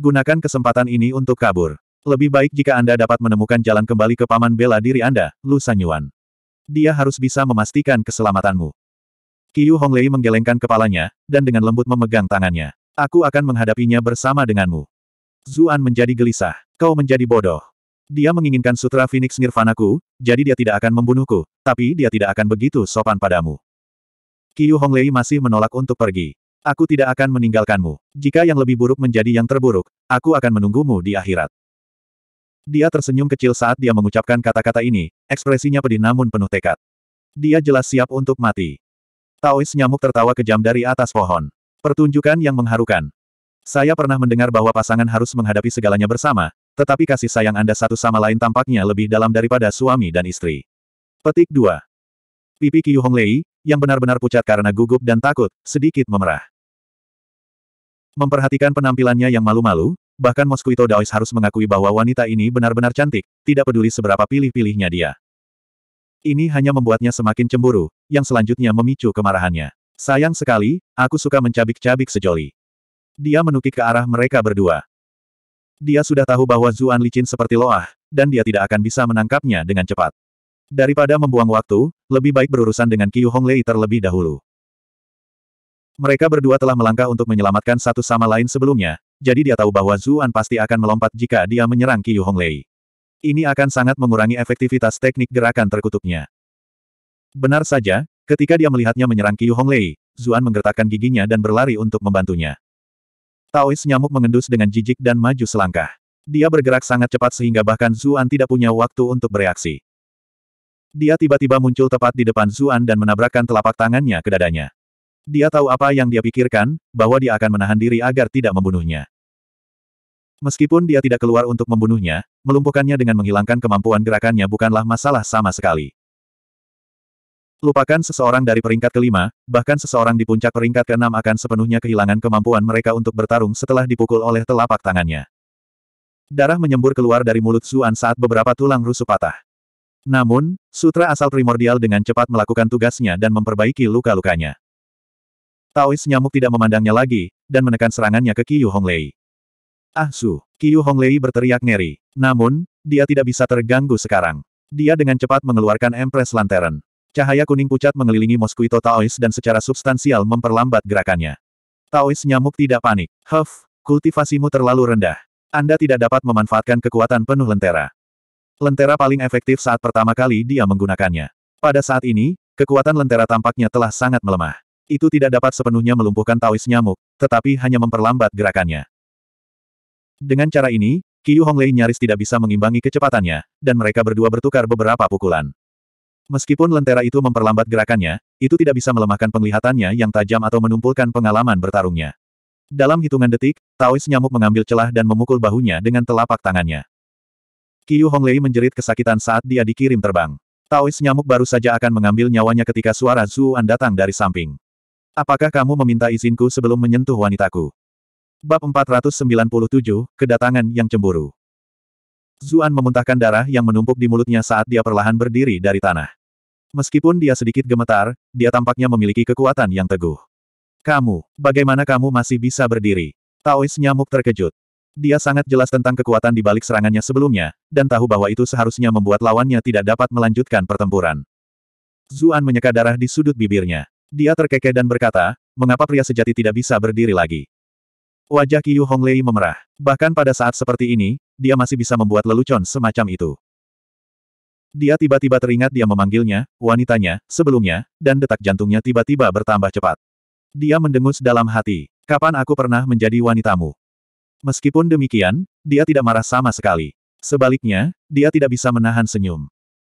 Gunakan kesempatan ini untuk kabur. Lebih baik jika Anda dapat menemukan jalan kembali ke paman bela diri Anda, Lu Sanyuan. Dia harus bisa memastikan keselamatanmu. Qiu Honglei menggelengkan kepalanya, dan dengan lembut memegang tangannya. Aku akan menghadapinya bersama denganmu. Zuan menjadi gelisah. Kau menjadi bodoh. Dia menginginkan sutra Phoenix Nirvanaku, jadi dia tidak akan membunuhku, tapi dia tidak akan begitu sopan padamu. Qiu Honglei masih menolak untuk pergi. Aku tidak akan meninggalkanmu. Jika yang lebih buruk menjadi yang terburuk, aku akan menunggumu di akhirat. Dia tersenyum kecil saat dia mengucapkan kata-kata ini, ekspresinya pedih namun penuh tekad. Dia jelas siap untuk mati. Taois nyamuk tertawa kejam dari atas pohon. Pertunjukan yang mengharukan. Saya pernah mendengar bahwa pasangan harus menghadapi segalanya bersama, tetapi kasih sayang Anda satu sama lain tampaknya lebih dalam daripada suami dan istri. Petik 2. Pipi Qiu Honglei, yang benar-benar pucat karena gugup dan takut, sedikit memerah. Memperhatikan penampilannya yang malu-malu, bahkan Mosquito Daois harus mengakui bahwa wanita ini benar-benar cantik, tidak peduli seberapa pilih-pilihnya dia. Ini hanya membuatnya semakin cemburu, yang selanjutnya memicu kemarahannya. Sayang sekali, aku suka mencabik-cabik sejoli. Dia menukik ke arah mereka berdua. Dia sudah tahu bahwa Zuan licin seperti loah, dan dia tidak akan bisa menangkapnya dengan cepat. Daripada membuang waktu, lebih baik berurusan dengan Qiu Honglei terlebih dahulu. Mereka berdua telah melangkah untuk menyelamatkan satu sama lain sebelumnya, jadi dia tahu bahwa Zuan pasti akan melompat jika dia menyerang Qiu Honglei. Ini akan sangat mengurangi efektivitas teknik gerakan terkutuknya. Benar saja, Ketika dia melihatnya menyerang Qiu Honglei, Zuan menggertakkan giginya dan berlari untuk membantunya. Taois nyamuk mengendus dengan jijik dan maju selangkah. Dia bergerak sangat cepat sehingga bahkan Zuan tidak punya waktu untuk bereaksi. Dia tiba-tiba muncul tepat di depan Zuan dan menabrakkan telapak tangannya ke dadanya. Dia tahu apa yang dia pikirkan, bahwa dia akan menahan diri agar tidak membunuhnya. Meskipun dia tidak keluar untuk membunuhnya, melumpuhkannya dengan menghilangkan kemampuan gerakannya bukanlah masalah sama sekali. Lupakan seseorang dari peringkat kelima, bahkan seseorang di puncak peringkat keenam akan sepenuhnya kehilangan kemampuan mereka untuk bertarung setelah dipukul oleh telapak tangannya. Darah menyembur keluar dari mulut Zuan saat beberapa tulang rusuk patah. Namun, sutra asal primordial dengan cepat melakukan tugasnya dan memperbaiki luka-lukanya. Taois nyamuk tidak memandangnya lagi, dan menekan serangannya ke Qiu Honglei. Ah Su, Qiu Honglei berteriak ngeri. Namun, dia tidak bisa terganggu sekarang. Dia dengan cepat mengeluarkan Empress Lantern. Cahaya kuning pucat mengelilingi Mosquito Taois dan secara substansial memperlambat gerakannya. Taois nyamuk tidak panik. Huff, kultivasimu terlalu rendah. Anda tidak dapat memanfaatkan kekuatan penuh lentera. Lentera paling efektif saat pertama kali dia menggunakannya. Pada saat ini, kekuatan lentera tampaknya telah sangat melemah. Itu tidak dapat sepenuhnya melumpuhkan Taois nyamuk, tetapi hanya memperlambat gerakannya. Dengan cara ini, Qiu Honglei nyaris tidak bisa mengimbangi kecepatannya, dan mereka berdua bertukar beberapa pukulan. Meskipun lentera itu memperlambat gerakannya, itu tidak bisa melemahkan penglihatannya yang tajam atau menumpulkan pengalaman bertarungnya. Dalam hitungan detik, Taois nyamuk mengambil celah dan memukul bahunya dengan telapak tangannya. Qiu Honglei menjerit kesakitan saat dia dikirim terbang. Taois nyamuk baru saja akan mengambil nyawanya ketika suara Zuan datang dari samping. Apakah kamu meminta izinku sebelum menyentuh wanitaku? Bab 497, Kedatangan yang Cemburu. Zuan memuntahkan darah yang menumpuk di mulutnya saat dia perlahan berdiri dari tanah. Meskipun dia sedikit gemetar, dia tampaknya memiliki kekuatan yang teguh. Kamu, bagaimana kamu masih bisa berdiri? Taois nyamuk terkejut. Dia sangat jelas tentang kekuatan di balik serangannya sebelumnya, dan tahu bahwa itu seharusnya membuat lawannya tidak dapat melanjutkan pertempuran. Zuan menyeka darah di sudut bibirnya. Dia terkekeh dan berkata, mengapa pria sejati tidak bisa berdiri lagi? Wajah Qiyu Honglei memerah. Bahkan pada saat seperti ini, dia masih bisa membuat lelucon semacam itu. Dia tiba-tiba teringat dia memanggilnya, wanitanya, sebelumnya, dan detak jantungnya tiba-tiba bertambah cepat. Dia mendengus dalam hati. Kapan aku pernah menjadi wanitamu? Meskipun demikian, dia tidak marah sama sekali. Sebaliknya, dia tidak bisa menahan senyum.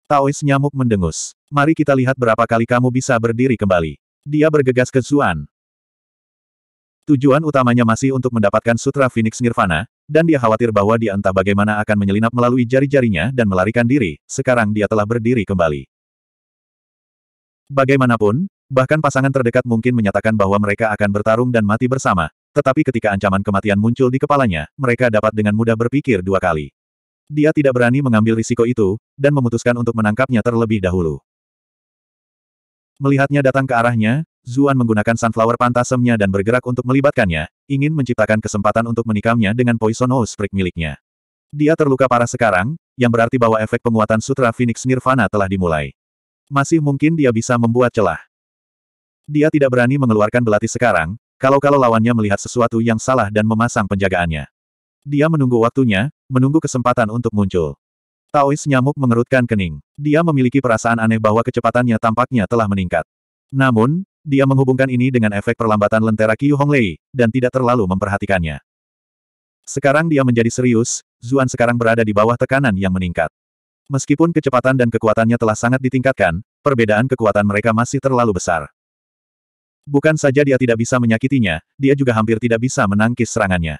Taois nyamuk mendengus. Mari kita lihat berapa kali kamu bisa berdiri kembali. Dia bergegas ke Zuan. Tujuan utamanya masih untuk mendapatkan Sutra Phoenix Nirvana, dan dia khawatir bahwa dia entah bagaimana akan menyelinap melalui jari-jarinya dan melarikan diri, sekarang dia telah berdiri kembali. Bagaimanapun, bahkan pasangan terdekat mungkin menyatakan bahwa mereka akan bertarung dan mati bersama, tetapi ketika ancaman kematian muncul di kepalanya, mereka dapat dengan mudah berpikir dua kali. Dia tidak berani mengambil risiko itu, dan memutuskan untuk menangkapnya terlebih dahulu. Melihatnya datang ke arahnya, Zuan menggunakan sunflower pantasemnya dan bergerak untuk melibatkannya, ingin menciptakan kesempatan untuk menikamnya dengan poison prick miliknya. Dia terluka parah sekarang, yang berarti bahwa efek penguatan Sutra Phoenix Nirvana telah dimulai. Masih mungkin dia bisa membuat celah. Dia tidak berani mengeluarkan belati sekarang, kalau-kalau lawannya melihat sesuatu yang salah dan memasang penjagaannya. Dia menunggu waktunya, menunggu kesempatan untuk muncul. Taois nyamuk mengerutkan kening. Dia memiliki perasaan aneh bahwa kecepatannya tampaknya telah meningkat. Namun, dia menghubungkan ini dengan efek perlambatan lentera Qiu Honglei, dan tidak terlalu memperhatikannya. Sekarang dia menjadi serius, Zuan sekarang berada di bawah tekanan yang meningkat. Meskipun kecepatan dan kekuatannya telah sangat ditingkatkan, perbedaan kekuatan mereka masih terlalu besar. Bukan saja dia tidak bisa menyakitinya, dia juga hampir tidak bisa menangkis serangannya.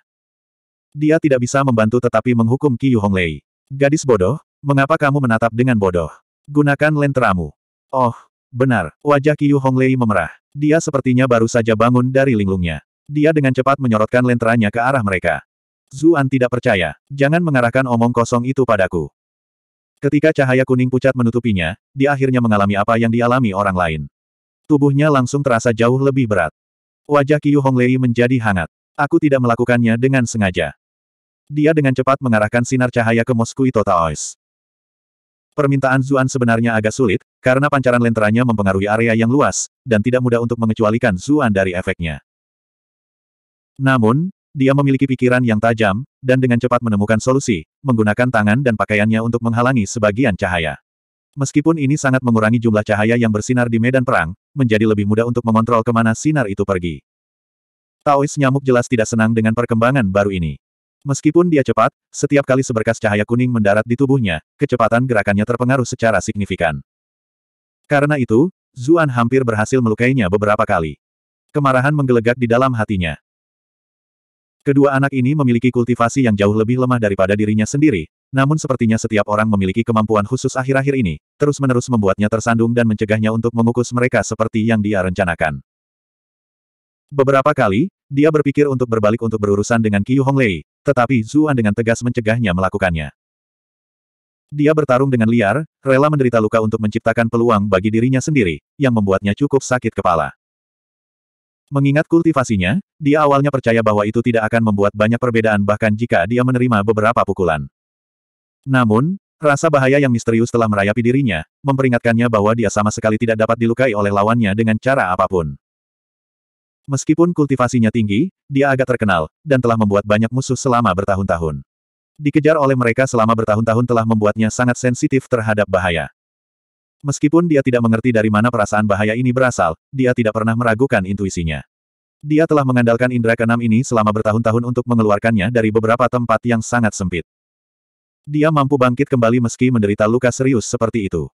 Dia tidak bisa membantu tetapi menghukum Qiu Honglei. Gadis bodoh, mengapa kamu menatap dengan bodoh? Gunakan lenteramu. Oh, Benar, wajah Qiu Honglei memerah. Dia sepertinya baru saja bangun dari linglungnya. Dia dengan cepat menyorotkan lenteranya ke arah mereka. Zuan tidak percaya. Jangan mengarahkan omong kosong itu padaku. Ketika cahaya kuning pucat menutupinya, dia akhirnya mengalami apa yang dialami orang lain. Tubuhnya langsung terasa jauh lebih berat. Wajah Qiu Honglei menjadi hangat. Aku tidak melakukannya dengan sengaja. Dia dengan cepat mengarahkan sinar cahaya ke Moskuito Ois. Permintaan Zuan sebenarnya agak sulit, karena pancaran lenteranya mempengaruhi area yang luas, dan tidak mudah untuk mengecualikan Zuan dari efeknya. Namun, dia memiliki pikiran yang tajam, dan dengan cepat menemukan solusi, menggunakan tangan dan pakaiannya untuk menghalangi sebagian cahaya. Meskipun ini sangat mengurangi jumlah cahaya yang bersinar di medan perang, menjadi lebih mudah untuk mengontrol kemana sinar itu pergi. Taois nyamuk jelas tidak senang dengan perkembangan baru ini. Meskipun dia cepat, setiap kali seberkas cahaya kuning mendarat di tubuhnya, kecepatan gerakannya terpengaruh secara signifikan. Karena itu, Zuan hampir berhasil melukainya beberapa kali. Kemarahan menggelegak di dalam hatinya. Kedua anak ini memiliki kultivasi yang jauh lebih lemah daripada dirinya sendiri, namun sepertinya setiap orang memiliki kemampuan khusus akhir-akhir ini, terus-menerus membuatnya tersandung dan mencegahnya untuk mengukus mereka seperti yang dia rencanakan. Beberapa kali, dia berpikir untuk berbalik untuk berurusan dengan Qiu Honglei, tetapi Zuan dengan tegas mencegahnya melakukannya. Dia bertarung dengan liar, rela menderita luka untuk menciptakan peluang bagi dirinya sendiri, yang membuatnya cukup sakit kepala. Mengingat kultivasinya, dia awalnya percaya bahwa itu tidak akan membuat banyak perbedaan bahkan jika dia menerima beberapa pukulan. Namun, rasa bahaya yang misterius telah merayapi dirinya, memperingatkannya bahwa dia sama sekali tidak dapat dilukai oleh lawannya dengan cara apapun. Meskipun kultivasinya tinggi, dia agak terkenal, dan telah membuat banyak musuh selama bertahun-tahun. Dikejar oleh mereka selama bertahun-tahun telah membuatnya sangat sensitif terhadap bahaya. Meskipun dia tidak mengerti dari mana perasaan bahaya ini berasal, dia tidak pernah meragukan intuisinya. Dia telah mengandalkan indera keenam ini selama bertahun-tahun untuk mengeluarkannya dari beberapa tempat yang sangat sempit. Dia mampu bangkit kembali meski menderita luka serius seperti itu.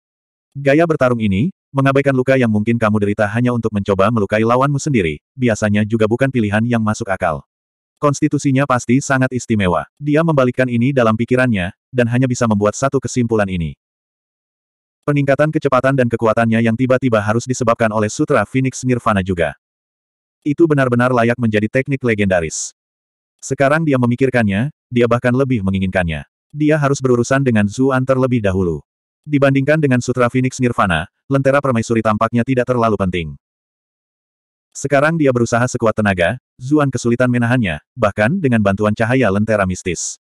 Gaya bertarung ini, Mengabaikan luka yang mungkin kamu derita hanya untuk mencoba melukai lawanmu sendiri, biasanya juga bukan pilihan yang masuk akal. Konstitusinya pasti sangat istimewa. Dia membalikkan ini dalam pikirannya, dan hanya bisa membuat satu kesimpulan ini. Peningkatan kecepatan dan kekuatannya yang tiba-tiba harus disebabkan oleh Sutra Phoenix Nirvana juga. Itu benar-benar layak menjadi teknik legendaris. Sekarang dia memikirkannya, dia bahkan lebih menginginkannya. Dia harus berurusan dengan Zuan terlebih dahulu. Dibandingkan dengan Sutra Phoenix Nirvana, lentera permaisuri tampaknya tidak terlalu penting. Sekarang dia berusaha sekuat tenaga, Zuan kesulitan menahannya, bahkan dengan bantuan cahaya lentera mistis.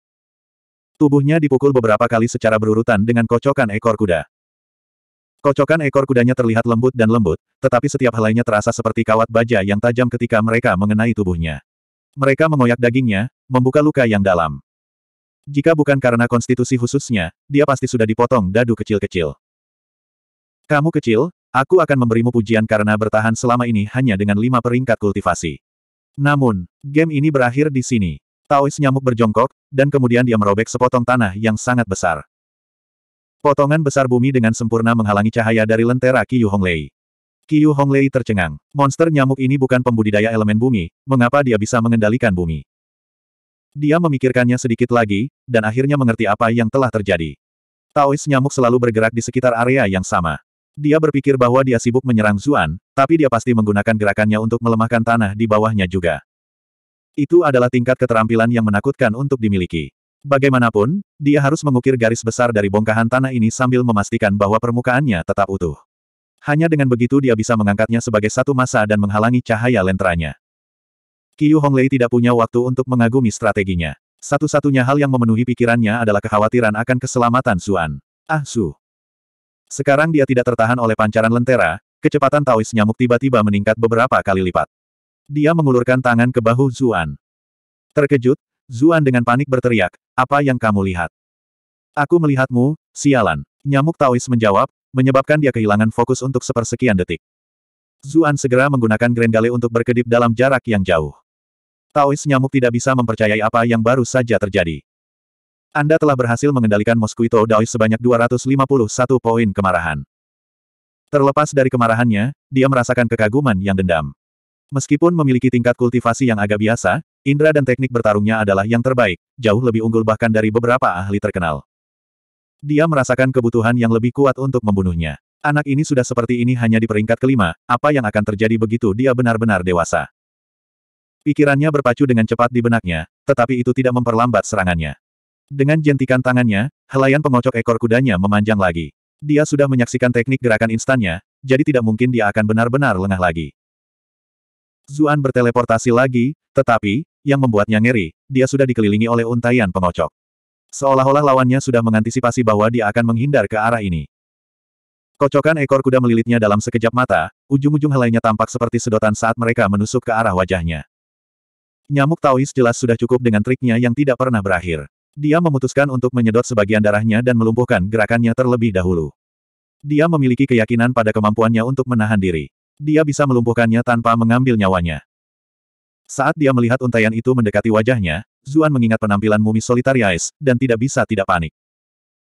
Tubuhnya dipukul beberapa kali secara berurutan dengan kocokan ekor kuda. Kocokan ekor kudanya terlihat lembut dan lembut, tetapi setiap helainya terasa seperti kawat baja yang tajam ketika mereka mengenai tubuhnya. Mereka mengoyak dagingnya, membuka luka yang dalam. Jika bukan karena konstitusi khususnya, dia pasti sudah dipotong dadu kecil-kecil. Kamu kecil, aku akan memberimu pujian karena bertahan selama ini hanya dengan lima peringkat kultivasi. Namun, game ini berakhir di sini. Taois nyamuk berjongkok, dan kemudian dia merobek sepotong tanah yang sangat besar. Potongan besar bumi dengan sempurna menghalangi cahaya dari lentera Qiyu Honglei. Qiyu Honglei tercengang. Monster nyamuk ini bukan pembudidaya elemen bumi, mengapa dia bisa mengendalikan bumi? Dia memikirkannya sedikit lagi, dan akhirnya mengerti apa yang telah terjadi. Taois nyamuk selalu bergerak di sekitar area yang sama. Dia berpikir bahwa dia sibuk menyerang Zuan, tapi dia pasti menggunakan gerakannya untuk melemahkan tanah di bawahnya juga. Itu adalah tingkat keterampilan yang menakutkan untuk dimiliki. Bagaimanapun, dia harus mengukir garis besar dari bongkahan tanah ini sambil memastikan bahwa permukaannya tetap utuh. Hanya dengan begitu dia bisa mengangkatnya sebagai satu masa dan menghalangi cahaya lentranya. Qiu Honglei tidak punya waktu untuk mengagumi strateginya. Satu-satunya hal yang memenuhi pikirannya adalah kekhawatiran akan keselamatan Zuan. Ah Su, sekarang dia tidak tertahan oleh pancaran lentera, kecepatan Taois nyamuk tiba-tiba meningkat beberapa kali lipat. Dia mengulurkan tangan ke bahu Zuan. Terkejut, Zuan dengan panik berteriak, apa yang kamu lihat? Aku melihatmu, sialan. Nyamuk Taois menjawab, menyebabkan dia kehilangan fokus untuk sepersekian detik. Zuan segera menggunakan Grendale untuk berkedip dalam jarak yang jauh. Taois nyamuk tidak bisa mempercayai apa yang baru saja terjadi. Anda telah berhasil mengendalikan Mosquito Daois sebanyak 251 poin kemarahan. Terlepas dari kemarahannya, dia merasakan kekaguman yang dendam. Meskipun memiliki tingkat kultivasi yang agak biasa, indera dan teknik bertarungnya adalah yang terbaik, jauh lebih unggul bahkan dari beberapa ahli terkenal. Dia merasakan kebutuhan yang lebih kuat untuk membunuhnya. Anak ini sudah seperti ini hanya di peringkat kelima, apa yang akan terjadi begitu dia benar-benar dewasa? Pikirannya berpacu dengan cepat di benaknya, tetapi itu tidak memperlambat serangannya. Dengan jentikan tangannya, helaian pengocok ekor kudanya memanjang lagi. Dia sudah menyaksikan teknik gerakan instannya, jadi tidak mungkin dia akan benar-benar lengah lagi. Zuan berteleportasi lagi, tetapi, yang membuatnya ngeri, dia sudah dikelilingi oleh untaian pengocok. Seolah-olah lawannya sudah mengantisipasi bahwa dia akan menghindar ke arah ini. Kocokan ekor kuda melilitnya dalam sekejap mata, ujung-ujung helainya tampak seperti sedotan saat mereka menusuk ke arah wajahnya. Nyamuk Taois jelas sudah cukup dengan triknya yang tidak pernah berakhir. Dia memutuskan untuk menyedot sebagian darahnya dan melumpuhkan gerakannya terlebih dahulu. Dia memiliki keyakinan pada kemampuannya untuk menahan diri. Dia bisa melumpuhkannya tanpa mengambil nyawanya. Saat dia melihat untayan itu mendekati wajahnya, Zuan mengingat penampilan mumi Solitariais, dan tidak bisa tidak panik.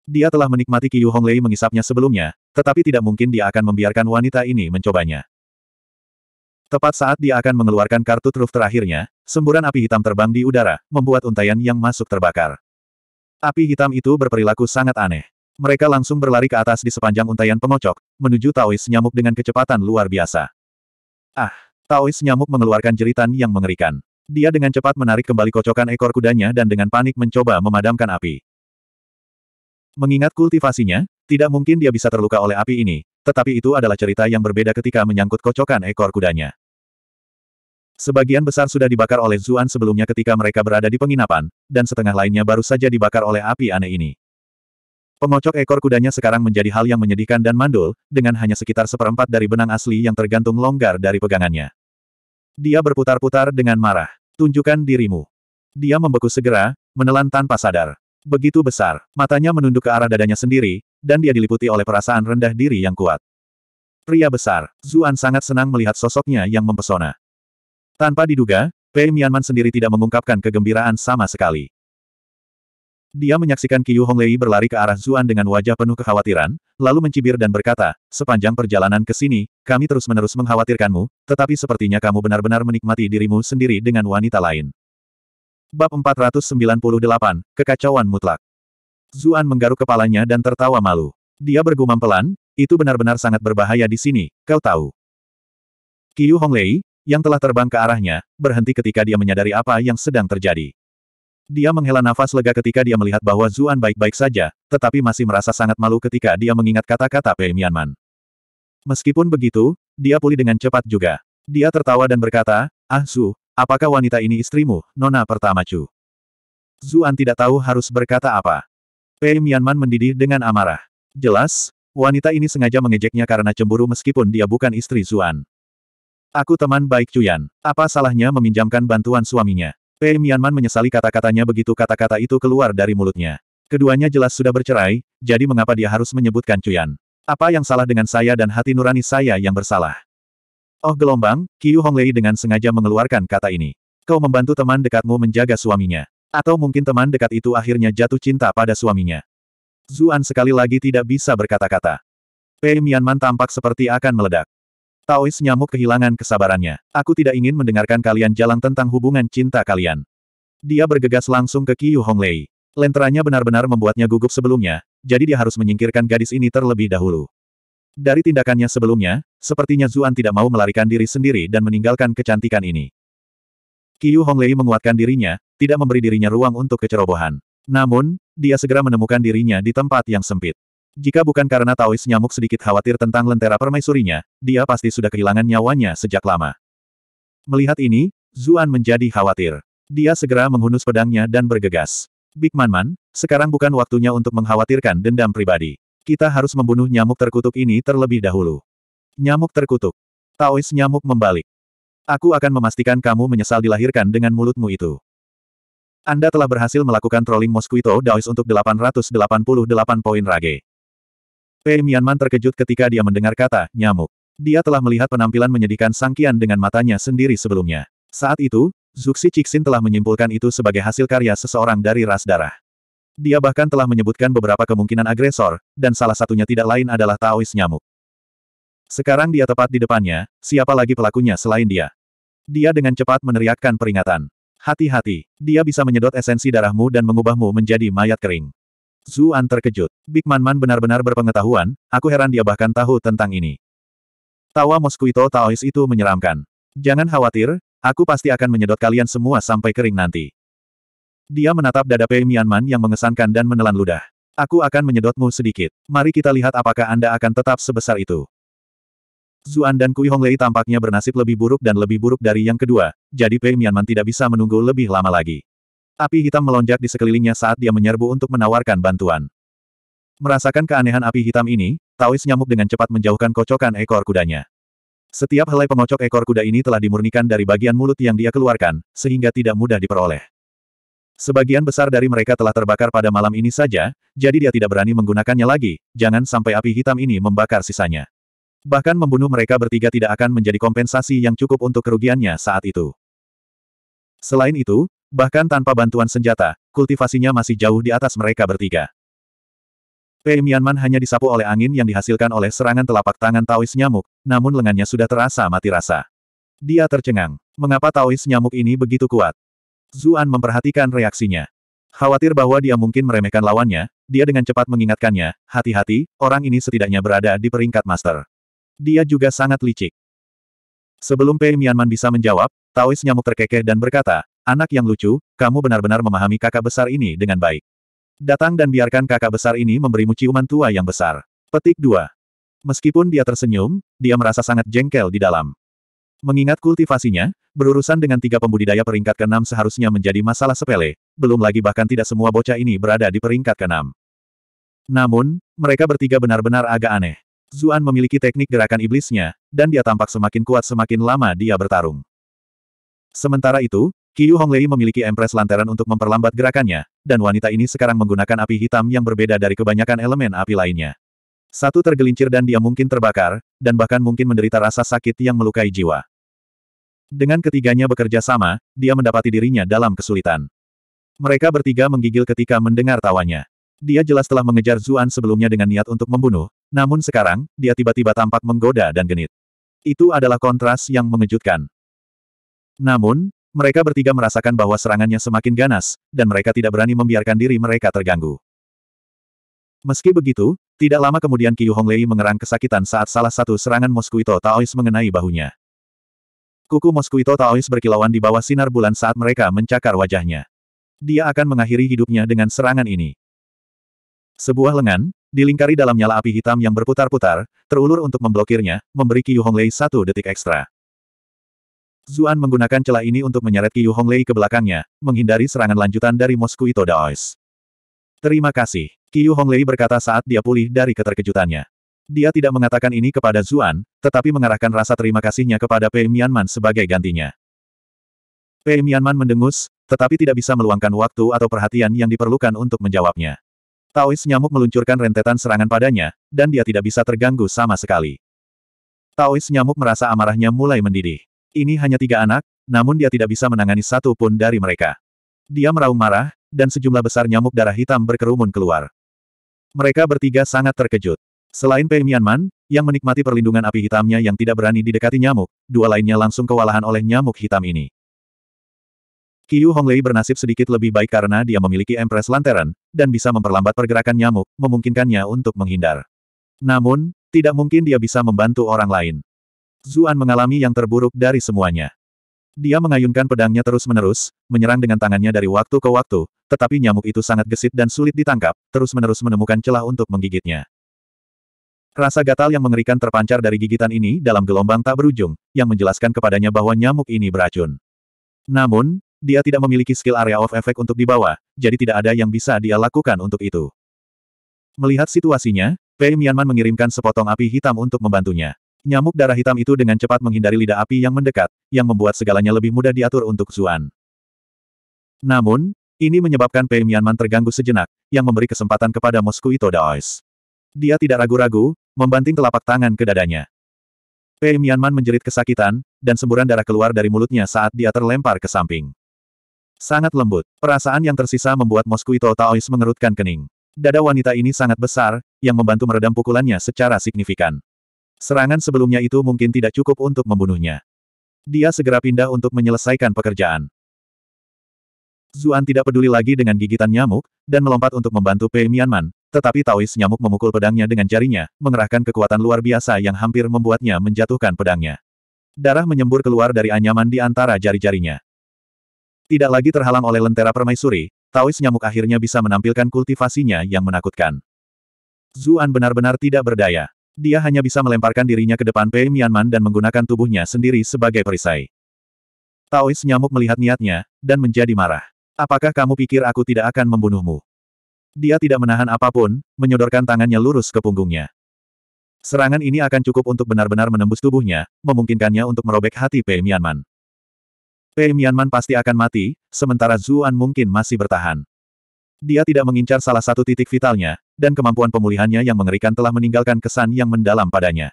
Dia telah menikmati Qiyu Honglei mengisapnya sebelumnya, tetapi tidak mungkin dia akan membiarkan wanita ini mencobanya. Tepat saat dia akan mengeluarkan kartu truf terakhirnya, semburan api hitam terbang di udara, membuat untayan yang masuk terbakar. Api hitam itu berperilaku sangat aneh. Mereka langsung berlari ke atas di sepanjang untaian pengocok, menuju Taois nyamuk dengan kecepatan luar biasa. Ah, Taois nyamuk mengeluarkan jeritan yang mengerikan. Dia dengan cepat menarik kembali kocokan ekor kudanya dan dengan panik mencoba memadamkan api. Mengingat kultivasinya, tidak mungkin dia bisa terluka oleh api ini, tetapi itu adalah cerita yang berbeda ketika menyangkut kocokan ekor kudanya. Sebagian besar sudah dibakar oleh Zuan sebelumnya ketika mereka berada di penginapan, dan setengah lainnya baru saja dibakar oleh api aneh ini. Pengocok ekor kudanya sekarang menjadi hal yang menyedihkan dan mandul, dengan hanya sekitar seperempat dari benang asli yang tergantung longgar dari pegangannya. Dia berputar-putar dengan marah. Tunjukkan dirimu. Dia membeku segera, menelan tanpa sadar. Begitu besar, matanya menunduk ke arah dadanya sendiri, dan dia diliputi oleh perasaan rendah diri yang kuat. Pria besar, Zuan sangat senang melihat sosoknya yang mempesona. Tanpa diduga, Pei Mianman sendiri tidak mengungkapkan kegembiraan sama sekali. Dia menyaksikan Qiu Honglei berlari ke arah Zuan dengan wajah penuh kekhawatiran, lalu mencibir dan berkata, sepanjang perjalanan ke sini, kami terus-menerus mengkhawatirkanmu, tetapi sepertinya kamu benar-benar menikmati dirimu sendiri dengan wanita lain. Bab 498, Kekacauan Mutlak Zuan menggaruk kepalanya dan tertawa malu. Dia bergumam pelan, itu benar-benar sangat berbahaya di sini, kau tahu. Qiu Honglei, yang telah terbang ke arahnya, berhenti ketika dia menyadari apa yang sedang terjadi. Dia menghela nafas lega ketika dia melihat bahwa Zuan baik-baik saja, tetapi masih merasa sangat malu ketika dia mengingat kata-kata Pei Mianman. Meskipun begitu, dia pulih dengan cepat juga. Dia tertawa dan berkata, Ah Zu, apakah wanita ini istrimu, Nona pertama Chu? Zuan tidak tahu harus berkata apa. Pei Mianman mendidih dengan amarah. Jelas, wanita ini sengaja mengejeknya karena cemburu meskipun dia bukan istri Zuan. Aku teman baik Cuyan. Apa salahnya meminjamkan bantuan suaminya? Pei Mianman menyesali kata-katanya begitu kata-kata itu keluar dari mulutnya. Keduanya jelas sudah bercerai, jadi mengapa dia harus menyebutkan Cuyan? Apa yang salah dengan saya dan hati nurani saya yang bersalah? Oh gelombang, Qiu Honglei dengan sengaja mengeluarkan kata ini. Kau membantu teman dekatmu menjaga suaminya. Atau mungkin teman dekat itu akhirnya jatuh cinta pada suaminya. Zuan sekali lagi tidak bisa berkata-kata. Pei Mianman tampak seperti akan meledak. Taois nyamuk kehilangan kesabarannya. Aku tidak ingin mendengarkan kalian jalan tentang hubungan cinta kalian. Dia bergegas langsung ke Qiu Honglei. Lenteranya benar-benar membuatnya gugup sebelumnya, jadi dia harus menyingkirkan gadis ini terlebih dahulu. Dari tindakannya sebelumnya, sepertinya Zuan tidak mau melarikan diri sendiri dan meninggalkan kecantikan ini. Qiu Honglei menguatkan dirinya, tidak memberi dirinya ruang untuk kecerobohan. Namun, dia segera menemukan dirinya di tempat yang sempit. Jika bukan karena Taois nyamuk sedikit khawatir tentang lentera permaisurinya, dia pasti sudah kehilangan nyawanya sejak lama. Melihat ini, Zuan menjadi khawatir. Dia segera menghunus pedangnya dan bergegas. Big Man Man, sekarang bukan waktunya untuk mengkhawatirkan dendam pribadi. Kita harus membunuh nyamuk terkutuk ini terlebih dahulu. Nyamuk terkutuk. Taois nyamuk membalik. Aku akan memastikan kamu menyesal dilahirkan dengan mulutmu itu. Anda telah berhasil melakukan trolling Mosquito Daois untuk 888 poin rage. P. Mianman terkejut ketika dia mendengar kata, nyamuk. Dia telah melihat penampilan menyedihkan Sangkian dengan matanya sendiri sebelumnya. Saat itu, Zuxi Cixin telah menyimpulkan itu sebagai hasil karya seseorang dari ras darah. Dia bahkan telah menyebutkan beberapa kemungkinan agresor, dan salah satunya tidak lain adalah Taois nyamuk. Sekarang dia tepat di depannya, siapa lagi pelakunya selain dia? Dia dengan cepat meneriakkan peringatan. Hati-hati, dia bisa menyedot esensi darahmu dan mengubahmu menjadi mayat kering. Zuan terkejut. Big Man Man benar-benar berpengetahuan, aku heran dia bahkan tahu tentang ini. Tawa Mosquito Taois itu menyeramkan. Jangan khawatir, aku pasti akan menyedot kalian semua sampai kering nanti. Dia menatap dada Pei Mianman yang mengesankan dan menelan ludah. Aku akan menyedotmu sedikit. Mari kita lihat apakah Anda akan tetap sebesar itu. Zuan dan Kui Honglei tampaknya bernasib lebih buruk dan lebih buruk dari yang kedua, jadi Pei Mianman tidak bisa menunggu lebih lama lagi. Api hitam melonjak di sekelilingnya saat dia menyerbu untuk menawarkan bantuan. Merasakan keanehan api hitam ini, Taois nyamuk dengan cepat menjauhkan kocokan ekor kudanya. Setiap helai pengocok ekor kuda ini telah dimurnikan dari bagian mulut yang dia keluarkan, sehingga tidak mudah diperoleh. Sebagian besar dari mereka telah terbakar pada malam ini saja, jadi dia tidak berani menggunakannya lagi, jangan sampai api hitam ini membakar sisanya. Bahkan membunuh mereka bertiga tidak akan menjadi kompensasi yang cukup untuk kerugiannya saat itu. Selain itu, Bahkan tanpa bantuan senjata, kultivasinya masih jauh di atas mereka bertiga. Pei Mianman hanya disapu oleh angin yang dihasilkan oleh serangan telapak tangan Taois nyamuk, namun lengannya sudah terasa mati rasa. Dia tercengang. Mengapa Taois nyamuk ini begitu kuat? Zuan memperhatikan reaksinya. Khawatir bahwa dia mungkin meremehkan lawannya, dia dengan cepat mengingatkannya, hati-hati, orang ini setidaknya berada di peringkat master. Dia juga sangat licik. Sebelum Pei Mianman bisa menjawab, Taois nyamuk terkekeh dan berkata, Anak yang lucu, kamu benar-benar memahami kakak besar ini dengan baik. Datang dan biarkan kakak besar ini memberimu ciuman tua yang besar. Petik 2. Meskipun dia tersenyum, dia merasa sangat jengkel di dalam. Mengingat kultivasinya, berurusan dengan tiga pembudidaya peringkat keenam seharusnya menjadi masalah sepele, belum lagi bahkan tidak semua bocah ini berada di peringkat keenam. Namun, mereka bertiga benar-benar agak aneh. Zuan memiliki teknik gerakan iblisnya, dan dia tampak semakin kuat semakin lama dia bertarung. Sementara itu, Qiu Honglei memiliki Empress Lantaran untuk memperlambat gerakannya, dan wanita ini sekarang menggunakan api hitam yang berbeda dari kebanyakan elemen api lainnya. Satu tergelincir dan dia mungkin terbakar, dan bahkan mungkin menderita rasa sakit yang melukai jiwa. Dengan ketiganya bekerja sama, dia mendapati dirinya dalam kesulitan. Mereka bertiga menggigil ketika mendengar tawanya. Dia jelas telah mengejar Zuan sebelumnya dengan niat untuk membunuh, namun sekarang, dia tiba-tiba tampak menggoda dan genit. Itu adalah kontras yang mengejutkan. Namun, mereka bertiga merasakan bahwa serangannya semakin ganas, dan mereka tidak berani membiarkan diri mereka terganggu. Meski begitu, tidak lama kemudian Qiu Honglei mengerang kesakitan saat salah satu serangan Moskuito Taois mengenai bahunya. Kuku Moskuito Taois berkilauan di bawah sinar bulan saat mereka mencakar wajahnya. Dia akan mengakhiri hidupnya dengan serangan ini. Sebuah lengan, dilingkari dalam nyala api hitam yang berputar-putar, terulur untuk memblokirnya, memberi Qiu Honglei satu detik ekstra. Zuan menggunakan celah ini untuk menyeret Qiu Honglei ke belakangnya, menghindari serangan lanjutan dari Mosku Ito Daois. Terima kasih, Qiu Honglei berkata saat dia pulih dari keterkejutannya. Dia tidak mengatakan ini kepada Zuan, tetapi mengarahkan rasa terima kasihnya kepada Pei Mianman sebagai gantinya. Pei Mianman mendengus, tetapi tidak bisa meluangkan waktu atau perhatian yang diperlukan untuk menjawabnya. Taois nyamuk meluncurkan rentetan serangan padanya, dan dia tidak bisa terganggu sama sekali. Taois nyamuk merasa amarahnya mulai mendidih. Ini hanya tiga anak, namun dia tidak bisa menangani satu pun dari mereka. Dia meraung marah, dan sejumlah besar nyamuk darah hitam berkerumun keluar. Mereka bertiga sangat terkejut. Selain Pei Mianman, yang menikmati perlindungan api hitamnya yang tidak berani didekati nyamuk, dua lainnya langsung kewalahan oleh nyamuk hitam ini. Qiu Honglei bernasib sedikit lebih baik karena dia memiliki Empress Lantern, dan bisa memperlambat pergerakan nyamuk, memungkinkannya untuk menghindar. Namun, tidak mungkin dia bisa membantu orang lain. Zuan mengalami yang terburuk dari semuanya. Dia mengayunkan pedangnya terus-menerus, menyerang dengan tangannya dari waktu ke waktu, tetapi nyamuk itu sangat gesit dan sulit ditangkap, terus-menerus menemukan celah untuk menggigitnya. Rasa gatal yang mengerikan terpancar dari gigitan ini dalam gelombang tak berujung, yang menjelaskan kepadanya bahwa nyamuk ini beracun. Namun, dia tidak memiliki skill area of effect untuk dibawa, jadi tidak ada yang bisa dia lakukan untuk itu. Melihat situasinya, Pei Mianman mengirimkan sepotong api hitam untuk membantunya. Nyamuk darah hitam itu dengan cepat menghindari lidah api yang mendekat, yang membuat segalanya lebih mudah diatur untuk Zuan. Namun, ini menyebabkan Pei Mianman terganggu sejenak, yang memberi kesempatan kepada Moskuito Daois. Dia tidak ragu-ragu, membanting telapak tangan ke dadanya. Pei Mianman menjerit kesakitan, dan semburan darah keluar dari mulutnya saat dia terlempar ke samping. Sangat lembut, perasaan yang tersisa membuat Moskuito Daois mengerutkan kening. Dada wanita ini sangat besar, yang membantu meredam pukulannya secara signifikan. Serangan sebelumnya itu mungkin tidak cukup untuk membunuhnya. Dia segera pindah untuk menyelesaikan pekerjaan. Zuan tidak peduli lagi dengan gigitan nyamuk, dan melompat untuk membantu Pei Mianman, tetapi Taois nyamuk memukul pedangnya dengan jarinya, mengerahkan kekuatan luar biasa yang hampir membuatnya menjatuhkan pedangnya. Darah menyembur keluar dari anyaman di antara jari-jarinya. Tidak lagi terhalang oleh lentera permaisuri, Taois nyamuk akhirnya bisa menampilkan kultivasinya yang menakutkan. Zuan benar-benar tidak berdaya. Dia hanya bisa melemparkan dirinya ke depan Pei Mianman dan menggunakan tubuhnya sendiri sebagai perisai. Taois nyamuk melihat niatnya, dan menjadi marah. Apakah kamu pikir aku tidak akan membunuhmu? Dia tidak menahan apapun, menyodorkan tangannya lurus ke punggungnya. Serangan ini akan cukup untuk benar-benar menembus tubuhnya, memungkinkannya untuk merobek hati Pei Mianman. Pei Mianman pasti akan mati, sementara Zuan mungkin masih bertahan. Dia tidak mengincar salah satu titik vitalnya, dan kemampuan pemulihannya yang mengerikan telah meninggalkan kesan yang mendalam padanya.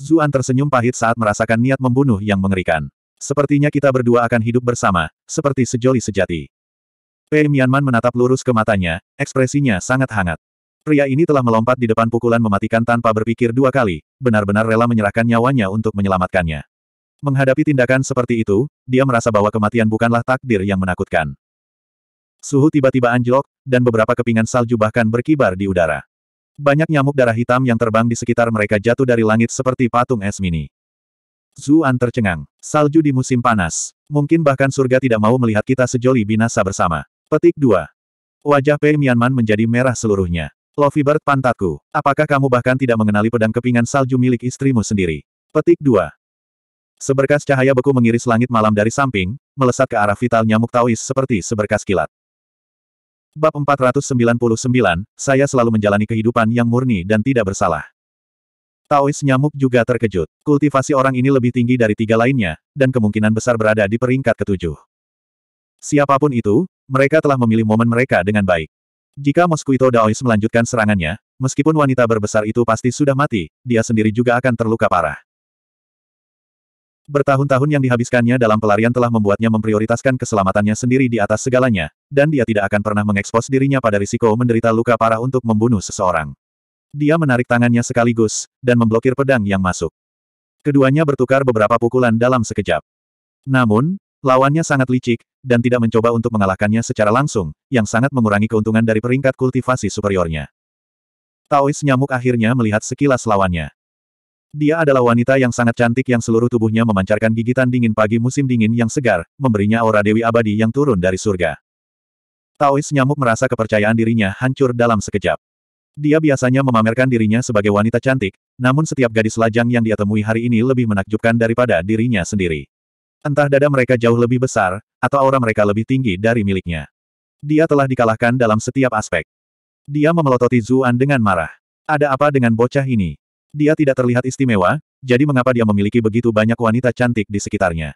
Zuan tersenyum pahit saat merasakan niat membunuh yang mengerikan. Sepertinya kita berdua akan hidup bersama, seperti sejoli sejati. Pei Mianman menatap lurus ke matanya, ekspresinya sangat hangat. Pria ini telah melompat di depan pukulan mematikan tanpa berpikir dua kali, benar-benar rela menyerahkan nyawanya untuk menyelamatkannya. Menghadapi tindakan seperti itu, dia merasa bahwa kematian bukanlah takdir yang menakutkan. Suhu tiba-tiba anjlok, dan beberapa kepingan salju bahkan berkibar di udara. Banyak nyamuk darah hitam yang terbang di sekitar mereka jatuh dari langit seperti patung es mini. Zuan tercengang. Salju di musim panas. Mungkin bahkan surga tidak mau melihat kita sejoli binasa bersama. Petik 2. Wajah Pei Mianman menjadi merah seluruhnya. Lovibird pantatku, apakah kamu bahkan tidak mengenali pedang kepingan salju milik istrimu sendiri? Petik 2. Seberkas cahaya beku mengiris langit malam dari samping, melesat ke arah vital nyamuk tawis seperti seberkas kilat. Bab 499, saya selalu menjalani kehidupan yang murni dan tidak bersalah. Taois nyamuk juga terkejut. Kultivasi orang ini lebih tinggi dari tiga lainnya, dan kemungkinan besar berada di peringkat ketujuh. Siapapun itu, mereka telah memilih momen mereka dengan baik. Jika Moskuito Daois melanjutkan serangannya, meskipun wanita berbesar itu pasti sudah mati, dia sendiri juga akan terluka parah. Bertahun-tahun yang dihabiskannya dalam pelarian telah membuatnya memprioritaskan keselamatannya sendiri di atas segalanya, dan dia tidak akan pernah mengekspos dirinya pada risiko menderita luka parah untuk membunuh seseorang. Dia menarik tangannya sekaligus, dan memblokir pedang yang masuk. Keduanya bertukar beberapa pukulan dalam sekejap. Namun, lawannya sangat licik, dan tidak mencoba untuk mengalahkannya secara langsung, yang sangat mengurangi keuntungan dari peringkat kultivasi superiornya. Taois nyamuk akhirnya melihat sekilas lawannya. Dia adalah wanita yang sangat cantik yang seluruh tubuhnya memancarkan gigitan dingin pagi musim dingin yang segar, memberinya aura Dewi Abadi yang turun dari surga. Taois nyamuk merasa kepercayaan dirinya hancur dalam sekejap. Dia biasanya memamerkan dirinya sebagai wanita cantik, namun setiap gadis lajang yang dia temui hari ini lebih menakjubkan daripada dirinya sendiri. Entah dada mereka jauh lebih besar, atau aura mereka lebih tinggi dari miliknya. Dia telah dikalahkan dalam setiap aspek. Dia memelototi Zuan dengan marah. Ada apa dengan bocah ini? Dia tidak terlihat istimewa, jadi mengapa dia memiliki begitu banyak wanita cantik di sekitarnya?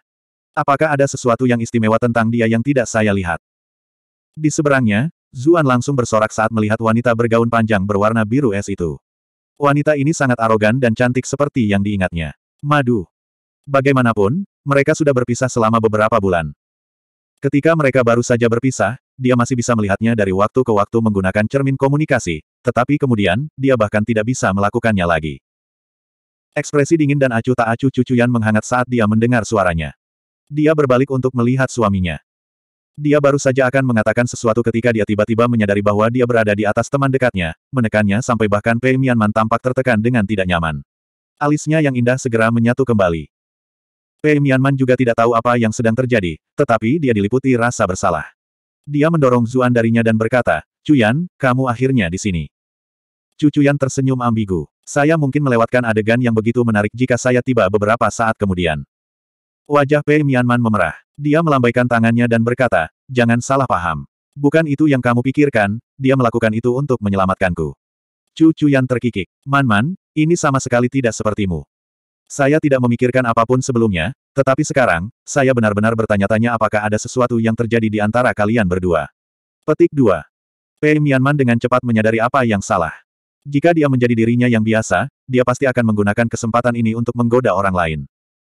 Apakah ada sesuatu yang istimewa tentang dia yang tidak saya lihat? Di seberangnya, Zuan langsung bersorak saat melihat wanita bergaun panjang berwarna biru es itu. Wanita ini sangat arogan dan cantik seperti yang diingatnya. Madu. Bagaimanapun, mereka sudah berpisah selama beberapa bulan. Ketika mereka baru saja berpisah, dia masih bisa melihatnya dari waktu ke waktu menggunakan cermin komunikasi, tetapi kemudian, dia bahkan tidak bisa melakukannya lagi. Ekspresi dingin dan acuh tak acuh cucuyan menghangat saat dia mendengar suaranya. Dia berbalik untuk melihat suaminya. Dia baru saja akan mengatakan sesuatu ketika dia tiba-tiba menyadari bahwa dia berada di atas teman dekatnya, menekannya sampai bahkan Pei Mianman tampak tertekan dengan tidak nyaman. Alisnya yang indah segera menyatu kembali. Pei Mianman juga tidak tahu apa yang sedang terjadi, tetapi dia diliputi rasa bersalah. Dia mendorong Zuan darinya dan berkata, Cuyan, kamu akhirnya di sini. Cucuyan tersenyum ambigu. Saya mungkin melewatkan adegan yang begitu menarik jika saya tiba beberapa saat kemudian. Wajah Pei Mianman memerah. Dia melambaikan tangannya dan berkata, jangan salah paham. Bukan itu yang kamu pikirkan, dia melakukan itu untuk menyelamatkanku. Cu yang terkikik. Manman, -man, ini sama sekali tidak sepertimu. Saya tidak memikirkan apapun sebelumnya, tetapi sekarang, saya benar-benar bertanya-tanya apakah ada sesuatu yang terjadi di antara kalian berdua. Petik 2. Pei Mianman dengan cepat menyadari apa yang salah. Jika dia menjadi dirinya yang biasa, dia pasti akan menggunakan kesempatan ini untuk menggoda orang lain.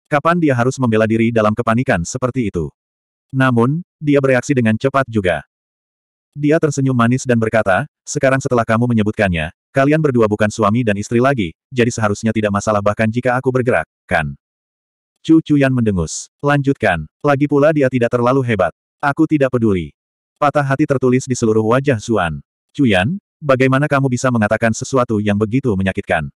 Kapan dia harus membela diri dalam kepanikan seperti itu? Namun, dia bereaksi dengan cepat juga. Dia tersenyum manis dan berkata, sekarang setelah kamu menyebutkannya, kalian berdua bukan suami dan istri lagi, jadi seharusnya tidak masalah bahkan jika aku bergerak, kan? Cu Cuyan mendengus. Lanjutkan. Lagi pula dia tidak terlalu hebat. Aku tidak peduli. Patah hati tertulis di seluruh wajah Zuan. Cuyan, bagaimana kamu bisa mengatakan sesuatu yang begitu menyakitkan?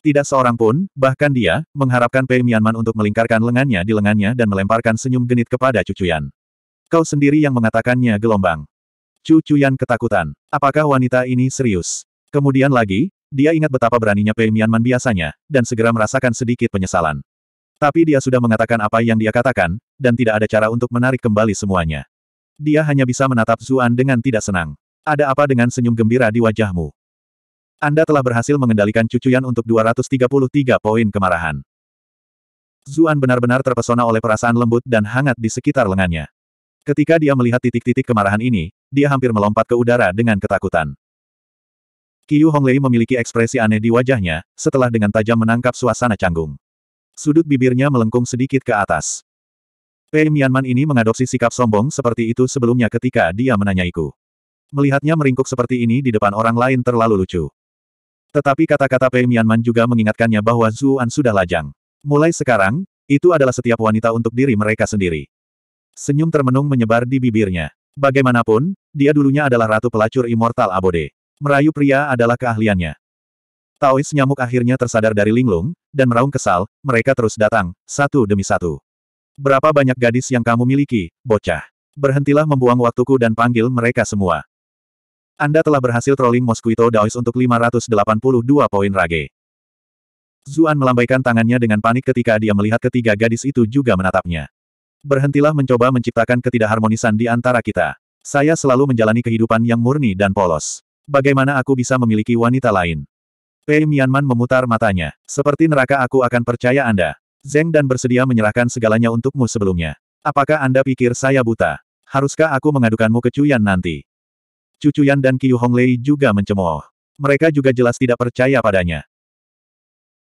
Tidak seorang pun, bahkan dia, mengharapkan Pei Mianman untuk melingkarkan lengannya di lengannya dan melemparkan senyum genit kepada cucuyan. Kau sendiri yang mengatakannya gelombang. Cucuyan ketakutan. Apakah wanita ini serius? Kemudian lagi, dia ingat betapa beraninya Pei Mianman biasanya, dan segera merasakan sedikit penyesalan. Tapi dia sudah mengatakan apa yang dia katakan, dan tidak ada cara untuk menarik kembali semuanya. Dia hanya bisa menatap Zuan dengan tidak senang. Ada apa dengan senyum gembira di wajahmu? Anda telah berhasil mengendalikan cucuyan untuk 233 poin kemarahan. Zuan benar-benar terpesona oleh perasaan lembut dan hangat di sekitar lengannya. Ketika dia melihat titik-titik kemarahan ini, dia hampir melompat ke udara dengan ketakutan. Qiu Honglei memiliki ekspresi aneh di wajahnya, setelah dengan tajam menangkap suasana canggung. Sudut bibirnya melengkung sedikit ke atas. Pei Mianman ini mengadopsi sikap sombong seperti itu sebelumnya ketika dia menanyaiku. Melihatnya meringkuk seperti ini di depan orang lain terlalu lucu. Tetapi kata-kata Pei Mianman juga mengingatkannya bahwa Zuan sudah lajang. Mulai sekarang, itu adalah setiap wanita untuk diri mereka sendiri. Senyum termenung menyebar di bibirnya. Bagaimanapun, dia dulunya adalah ratu pelacur immortal abode. Merayu pria adalah keahliannya. Taois nyamuk akhirnya tersadar dari linglung, dan meraung kesal, mereka terus datang, satu demi satu. Berapa banyak gadis yang kamu miliki, bocah? Berhentilah membuang waktuku dan panggil mereka semua. Anda telah berhasil trolling Mosquito Daois untuk 582 poin rage. Zuan melambaikan tangannya dengan panik ketika dia melihat ketiga gadis itu juga menatapnya. Berhentilah mencoba menciptakan ketidakharmonisan di antara kita. Saya selalu menjalani kehidupan yang murni dan polos. Bagaimana aku bisa memiliki wanita lain? Pei Mianman memutar matanya. Seperti neraka aku akan percaya Anda. Zeng dan bersedia menyerahkan segalanya untukmu sebelumnya. Apakah Anda pikir saya buta? Haruskah aku mengadukanmu ke Cuyan nanti? Cucu Yan dan Qiu Honglei juga mencemooh. Mereka juga jelas tidak percaya padanya.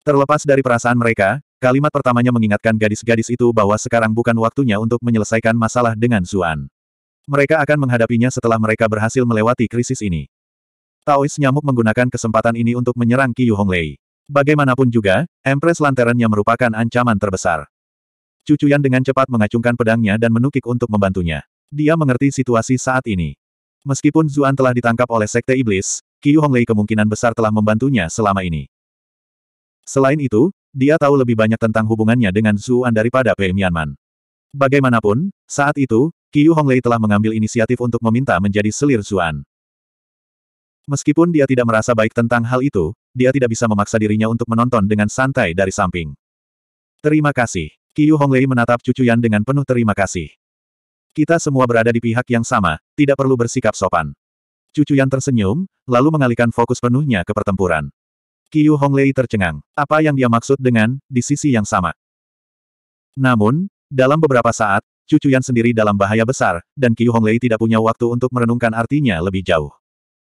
Terlepas dari perasaan mereka, kalimat pertamanya mengingatkan gadis-gadis itu bahwa sekarang bukan waktunya untuk menyelesaikan masalah dengan Zuan. Mereka akan menghadapinya setelah mereka berhasil melewati krisis ini. Taois nyamuk menggunakan kesempatan ini untuk menyerang Qiu Honglei. Bagaimanapun juga, Empress Lanternnya merupakan ancaman terbesar. Cucuyan dengan cepat mengacungkan pedangnya dan menukik untuk membantunya. Dia mengerti situasi saat ini. Meskipun Zuan telah ditangkap oleh Sekte Iblis, Qiu Honglei kemungkinan besar telah membantunya selama ini. Selain itu, dia tahu lebih banyak tentang hubungannya dengan Zuan daripada Pei Mianman. Bagaimanapun, saat itu, Qiu Honglei telah mengambil inisiatif untuk meminta menjadi selir Zuan. Meskipun dia tidak merasa baik tentang hal itu, dia tidak bisa memaksa dirinya untuk menonton dengan santai dari samping. Terima kasih. Qiu Honglei menatap Cucu Yan dengan penuh terima kasih. Kita semua berada di pihak yang sama, tidak perlu bersikap sopan. Cucu yang tersenyum, lalu mengalihkan fokus penuhnya ke pertempuran. Qiu Honglei tercengang. Apa yang dia maksud dengan, di sisi yang sama? Namun, dalam beberapa saat, cucu yang sendiri dalam bahaya besar, dan Qiu Honglei tidak punya waktu untuk merenungkan artinya lebih jauh.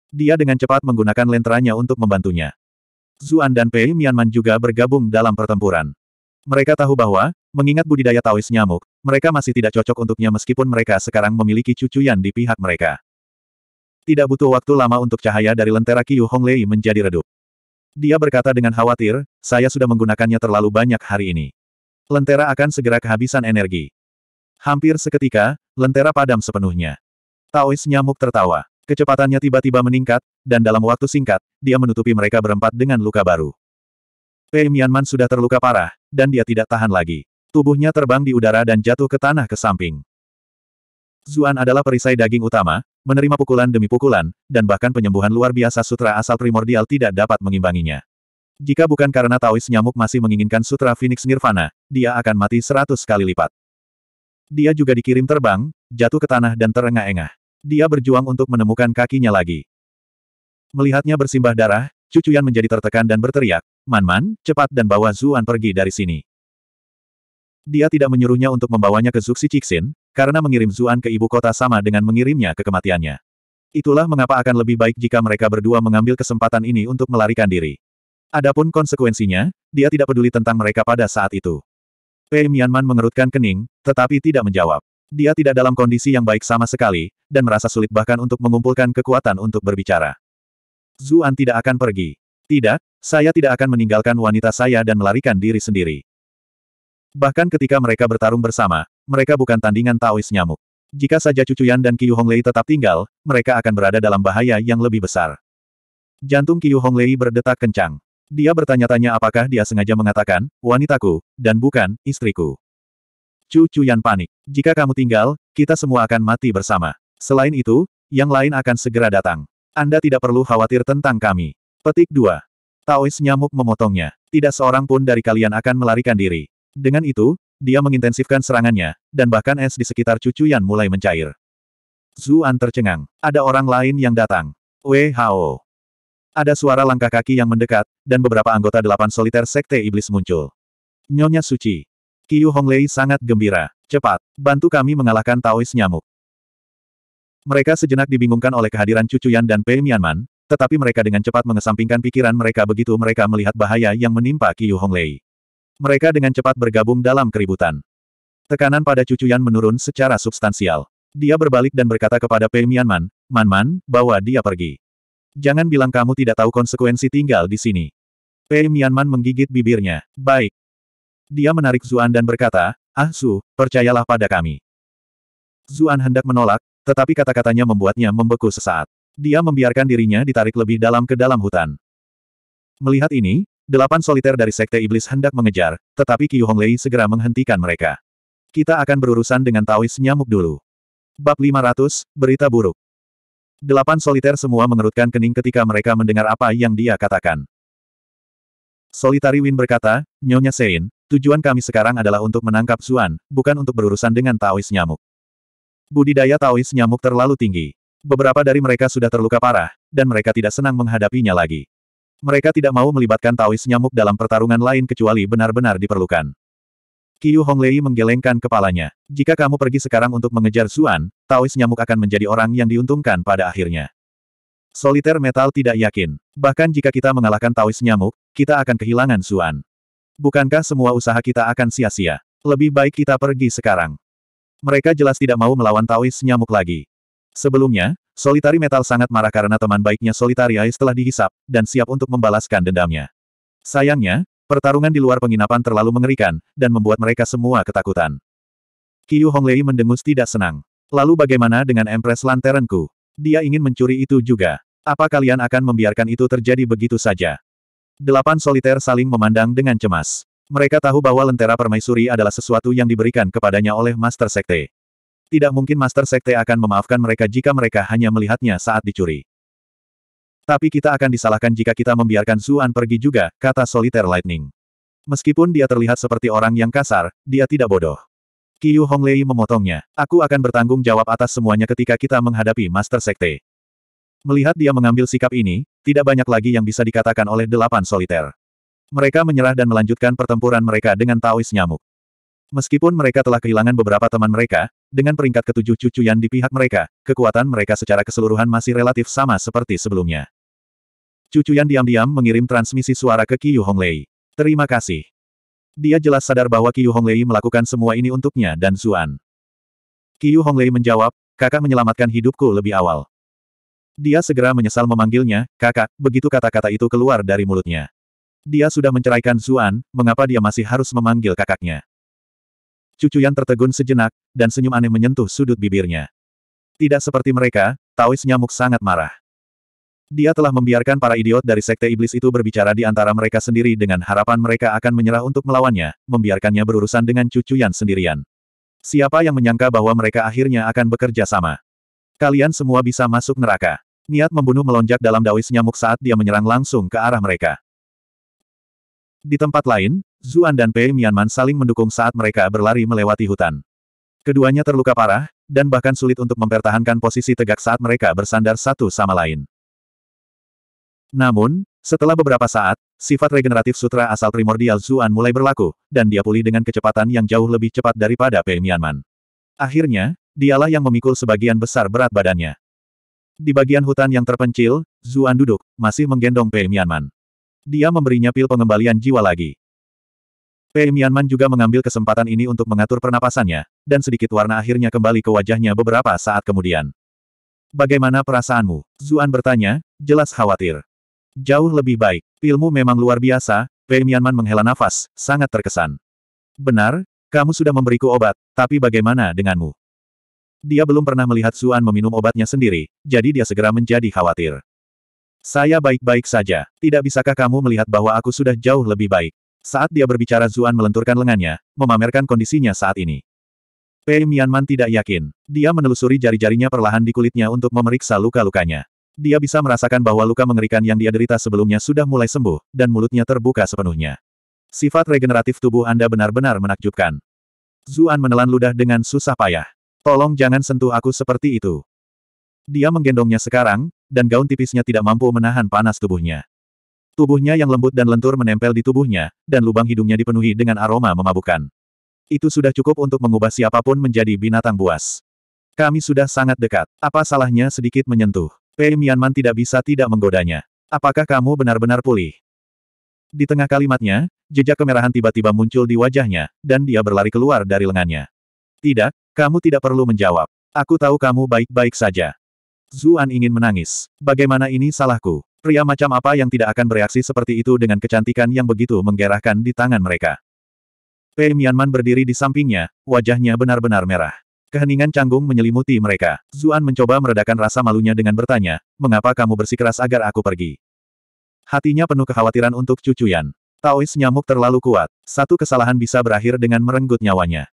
Dia dengan cepat menggunakan lentranya untuk membantunya. Zuan dan Pei Mianman juga bergabung dalam pertempuran. Mereka tahu bahwa, mengingat budidaya Taois nyamuk, mereka masih tidak cocok untuknya meskipun mereka sekarang memiliki cucu cucuyan di pihak mereka. Tidak butuh waktu lama untuk cahaya dari lentera Qiu Honglei menjadi redup. Dia berkata dengan khawatir, saya sudah menggunakannya terlalu banyak hari ini. Lentera akan segera kehabisan energi. Hampir seketika, lentera padam sepenuhnya. Taois nyamuk tertawa. Kecepatannya tiba-tiba meningkat, dan dalam waktu singkat, dia menutupi mereka berempat dengan luka baru. Pei Mianman sudah terluka parah, dan dia tidak tahan lagi. Tubuhnya terbang di udara dan jatuh ke tanah ke samping. Zuan adalah perisai daging utama, menerima pukulan demi pukulan, dan bahkan penyembuhan luar biasa sutra asal primordial tidak dapat mengimbanginya. Jika bukan karena Taois nyamuk masih menginginkan sutra Phoenix Nirvana, dia akan mati seratus kali lipat. Dia juga dikirim terbang, jatuh ke tanah dan terengah-engah. Dia berjuang untuk menemukan kakinya lagi. Melihatnya bersimbah darah, Cucuyan menjadi tertekan dan berteriak, Man-man, cepat dan bawa Zuan pergi dari sini. Dia tidak menyuruhnya untuk membawanya ke Zuxi Cixin, karena mengirim Zuan ke ibu kota sama dengan mengirimnya ke kematiannya. Itulah mengapa akan lebih baik jika mereka berdua mengambil kesempatan ini untuk melarikan diri. Adapun konsekuensinya, dia tidak peduli tentang mereka pada saat itu. Pei Mianman mengerutkan kening, tetapi tidak menjawab. Dia tidak dalam kondisi yang baik sama sekali, dan merasa sulit bahkan untuk mengumpulkan kekuatan untuk berbicara. Zuan tidak akan pergi. Tidak, saya tidak akan meninggalkan wanita saya dan melarikan diri sendiri. Bahkan ketika mereka bertarung bersama, mereka bukan tandingan Taois nyamuk. Jika saja Cucu Yan dan Qiu Honglei tetap tinggal, mereka akan berada dalam bahaya yang lebih besar. Jantung Qiu Honglei berdetak kencang. Dia bertanya-tanya apakah dia sengaja mengatakan, wanitaku, dan bukan, istriku. Yan panik. Jika kamu tinggal, kita semua akan mati bersama. Selain itu, yang lain akan segera datang. Anda tidak perlu khawatir tentang kami. Petik 2. Taois nyamuk memotongnya. Tidak seorang pun dari kalian akan melarikan diri. Dengan itu, dia mengintensifkan serangannya, dan bahkan es di sekitar cucu Yan mulai mencair. Zuan tercengang. Ada orang lain yang datang. WHO. Ada suara langkah kaki yang mendekat, dan beberapa anggota delapan soliter sekte iblis muncul. Nyonya Suci. Qiu Honglei sangat gembira. Cepat, bantu kami mengalahkan Taois nyamuk. Mereka sejenak dibingungkan oleh kehadiran Cucu Yan dan Pei Mianman, tetapi mereka dengan cepat mengesampingkan pikiran mereka begitu mereka melihat bahaya yang menimpa Qiu Honglei. Mereka dengan cepat bergabung dalam keributan. Tekanan pada Cucu Yan menurun secara substansial. Dia berbalik dan berkata kepada Pei Mianman, Man-Man, bawa dia pergi. Jangan bilang kamu tidak tahu konsekuensi tinggal di sini. Pei Mianman menggigit bibirnya. Baik. Dia menarik Zuan dan berkata, Ah Su, percayalah pada kami. Zuan hendak menolak, tetapi kata-katanya membuatnya membeku sesaat. Dia membiarkan dirinya ditarik lebih dalam ke dalam hutan. Melihat ini, delapan soliter dari Sekte Iblis hendak mengejar, tetapi Qiu Honglei segera menghentikan mereka. Kita akan berurusan dengan Taois nyamuk dulu. Bab 500, Berita Buruk Delapan soliter semua mengerutkan kening ketika mereka mendengar apa yang dia katakan. Solitari Win berkata, Nyonya Sein, tujuan kami sekarang adalah untuk menangkap Zuan, bukan untuk berurusan dengan Taois nyamuk. Budidaya Taois nyamuk terlalu tinggi. Beberapa dari mereka sudah terluka parah, dan mereka tidak senang menghadapinya lagi. Mereka tidak mau melibatkan Taois nyamuk dalam pertarungan lain kecuali benar-benar diperlukan. Qiu Honglei menggelengkan kepalanya. Jika kamu pergi sekarang untuk mengejar Zuan, Taois nyamuk akan menjadi orang yang diuntungkan pada akhirnya. Soliter Metal tidak yakin. Bahkan jika kita mengalahkan Taois nyamuk, kita akan kehilangan Zuan. Bukankah semua usaha kita akan sia-sia? Lebih baik kita pergi sekarang. Mereka jelas tidak mau melawan Taois nyamuk lagi. Sebelumnya, Solitari Metal sangat marah karena teman baiknya Solitari Ice telah dihisap, dan siap untuk membalaskan dendamnya. Sayangnya, pertarungan di luar penginapan terlalu mengerikan, dan membuat mereka semua ketakutan. Kiyu Honglei mendengus tidak senang. Lalu bagaimana dengan Empress Lanternku? Dia ingin mencuri itu juga. Apa kalian akan membiarkan itu terjadi begitu saja? Delapan soliter saling memandang dengan cemas. Mereka tahu bahwa lentera permaisuri adalah sesuatu yang diberikan kepadanya oleh Master Sekte. Tidak mungkin Master Sekte akan memaafkan mereka jika mereka hanya melihatnya saat dicuri. Tapi kita akan disalahkan jika kita membiarkan Zuan pergi juga, kata Solitaire Lightning. Meskipun dia terlihat seperti orang yang kasar, dia tidak bodoh. Qiu Honglei memotongnya. Aku akan bertanggung jawab atas semuanya ketika kita menghadapi Master Sekte. Melihat dia mengambil sikap ini, tidak banyak lagi yang bisa dikatakan oleh delapan Solitaire. Mereka menyerah dan melanjutkan pertempuran mereka dengan Taois nyamuk. Meskipun mereka telah kehilangan beberapa teman mereka, dengan peringkat ketujuh cucu yang di pihak mereka, kekuatan mereka secara keseluruhan masih relatif sama seperti sebelumnya. Cucu yang diam-diam mengirim transmisi suara ke Qiyu Honglei. Terima kasih. Dia jelas sadar bahwa Qiyu Honglei melakukan semua ini untuknya dan Zuan. Qiyu Honglei menjawab, kakak menyelamatkan hidupku lebih awal. Dia segera menyesal memanggilnya, kakak, begitu kata-kata itu keluar dari mulutnya. Dia sudah menceraikan Zuan, mengapa dia masih harus memanggil kakaknya? Cucu Yan tertegun sejenak, dan senyum aneh menyentuh sudut bibirnya. Tidak seperti mereka, Taois nyamuk sangat marah. Dia telah membiarkan para idiot dari sekte iblis itu berbicara di antara mereka sendiri dengan harapan mereka akan menyerah untuk melawannya, membiarkannya berurusan dengan cucu Yan sendirian. Siapa yang menyangka bahwa mereka akhirnya akan bekerja sama? Kalian semua bisa masuk neraka. Niat membunuh melonjak dalam Daois nyamuk saat dia menyerang langsung ke arah mereka. Di tempat lain, Zuan dan Pei Mianman saling mendukung saat mereka berlari melewati hutan. Keduanya terluka parah, dan bahkan sulit untuk mempertahankan posisi tegak saat mereka bersandar satu sama lain. Namun, setelah beberapa saat, sifat regeneratif sutra asal primordial Zuan mulai berlaku, dan dia pulih dengan kecepatan yang jauh lebih cepat daripada Pei Mianman. Akhirnya, dialah yang memikul sebagian besar berat badannya. Di bagian hutan yang terpencil, Zuan duduk, masih menggendong Pei Mianman dia memberinya pil pengembalian jiwa lagi. Pei Mianman juga mengambil kesempatan ini untuk mengatur pernapasannya, dan sedikit warna akhirnya kembali ke wajahnya beberapa saat kemudian. Bagaimana perasaanmu? Zuan bertanya, jelas khawatir. Jauh lebih baik, pilmu memang luar biasa, Pei Mianman menghela nafas, sangat terkesan. Benar, kamu sudah memberiku obat, tapi bagaimana denganmu? Dia belum pernah melihat Zuan meminum obatnya sendiri, jadi dia segera menjadi khawatir. Saya baik-baik saja. Tidak bisakah kamu melihat bahwa aku sudah jauh lebih baik? Saat dia berbicara Zuan melenturkan lengannya, memamerkan kondisinya saat ini. Pei Mianman tidak yakin. Dia menelusuri jari-jarinya perlahan di kulitnya untuk memeriksa luka-lukanya. Dia bisa merasakan bahwa luka mengerikan yang dia derita sebelumnya sudah mulai sembuh, dan mulutnya terbuka sepenuhnya. Sifat regeneratif tubuh Anda benar-benar menakjubkan. Zuan menelan ludah dengan susah payah. Tolong jangan sentuh aku seperti itu. Dia menggendongnya sekarang, dan gaun tipisnya tidak mampu menahan panas tubuhnya. Tubuhnya yang lembut dan lentur menempel di tubuhnya, dan lubang hidungnya dipenuhi dengan aroma memabukan. Itu sudah cukup untuk mengubah siapapun menjadi binatang buas. Kami sudah sangat dekat. Apa salahnya sedikit menyentuh? Pei Mianman tidak bisa tidak menggodanya. Apakah kamu benar-benar pulih? Di tengah kalimatnya, jejak kemerahan tiba-tiba muncul di wajahnya, dan dia berlari keluar dari lengannya. Tidak, kamu tidak perlu menjawab. Aku tahu kamu baik-baik saja. Zuan ingin menangis. Bagaimana ini salahku? Pria macam apa yang tidak akan bereaksi seperti itu dengan kecantikan yang begitu menggerahkan di tangan mereka? Pei Mianman berdiri di sampingnya, wajahnya benar-benar merah. Keheningan canggung menyelimuti mereka. Zuan mencoba meredakan rasa malunya dengan bertanya, mengapa kamu bersikeras agar aku pergi? Hatinya penuh kekhawatiran untuk cucuyan. Taois nyamuk terlalu kuat. Satu kesalahan bisa berakhir dengan merenggut nyawanya.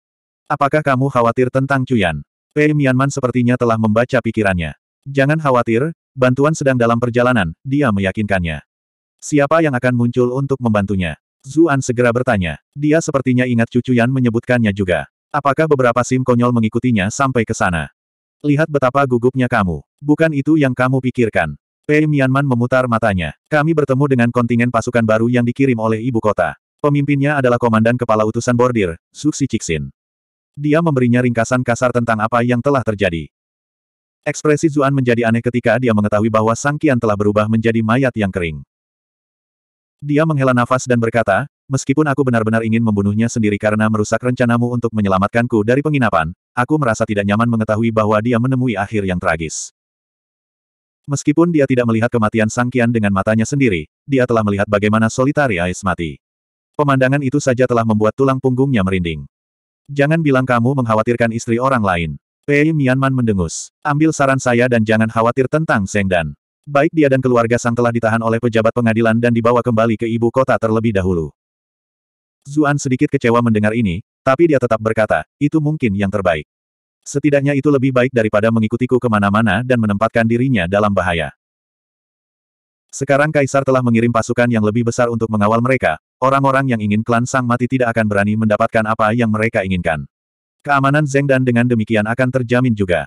Apakah kamu khawatir tentang Cuyan? Pei Mianman sepertinya telah membaca pikirannya. Jangan khawatir, bantuan sedang dalam perjalanan, dia meyakinkannya. Siapa yang akan muncul untuk membantunya? Zuan segera bertanya. Dia sepertinya ingat cucu Yan menyebutkannya juga. Apakah beberapa sim konyol mengikutinya sampai ke sana? Lihat betapa gugupnya kamu. Bukan itu yang kamu pikirkan. Pei Mianman memutar matanya. Kami bertemu dengan kontingen pasukan baru yang dikirim oleh ibu kota. Pemimpinnya adalah komandan kepala utusan bordir, Suksi Cixin. Dia memberinya ringkasan kasar tentang apa yang telah terjadi. Ekspresi Zuan menjadi aneh ketika dia mengetahui bahwa Sang Kian telah berubah menjadi mayat yang kering. Dia menghela nafas dan berkata, meskipun aku benar-benar ingin membunuhnya sendiri karena merusak rencanamu untuk menyelamatkanku dari penginapan, aku merasa tidak nyaman mengetahui bahwa dia menemui akhir yang tragis. Meskipun dia tidak melihat kematian Sang Kian dengan matanya sendiri, dia telah melihat bagaimana Solitari Ais mati. Pemandangan itu saja telah membuat tulang punggungnya merinding. Jangan bilang kamu mengkhawatirkan istri orang lain. Pei Mianman mendengus. Ambil saran saya dan jangan khawatir tentang Seng Dan. Baik dia dan keluarga Sang telah ditahan oleh pejabat pengadilan dan dibawa kembali ke ibu kota terlebih dahulu. Zuan sedikit kecewa mendengar ini, tapi dia tetap berkata, itu mungkin yang terbaik. Setidaknya itu lebih baik daripada mengikutiku kemana-mana dan menempatkan dirinya dalam bahaya. Sekarang Kaisar telah mengirim pasukan yang lebih besar untuk mengawal mereka, orang-orang yang ingin klan Sang Mati tidak akan berani mendapatkan apa yang mereka inginkan. Keamanan Zeng dan dengan demikian akan terjamin juga.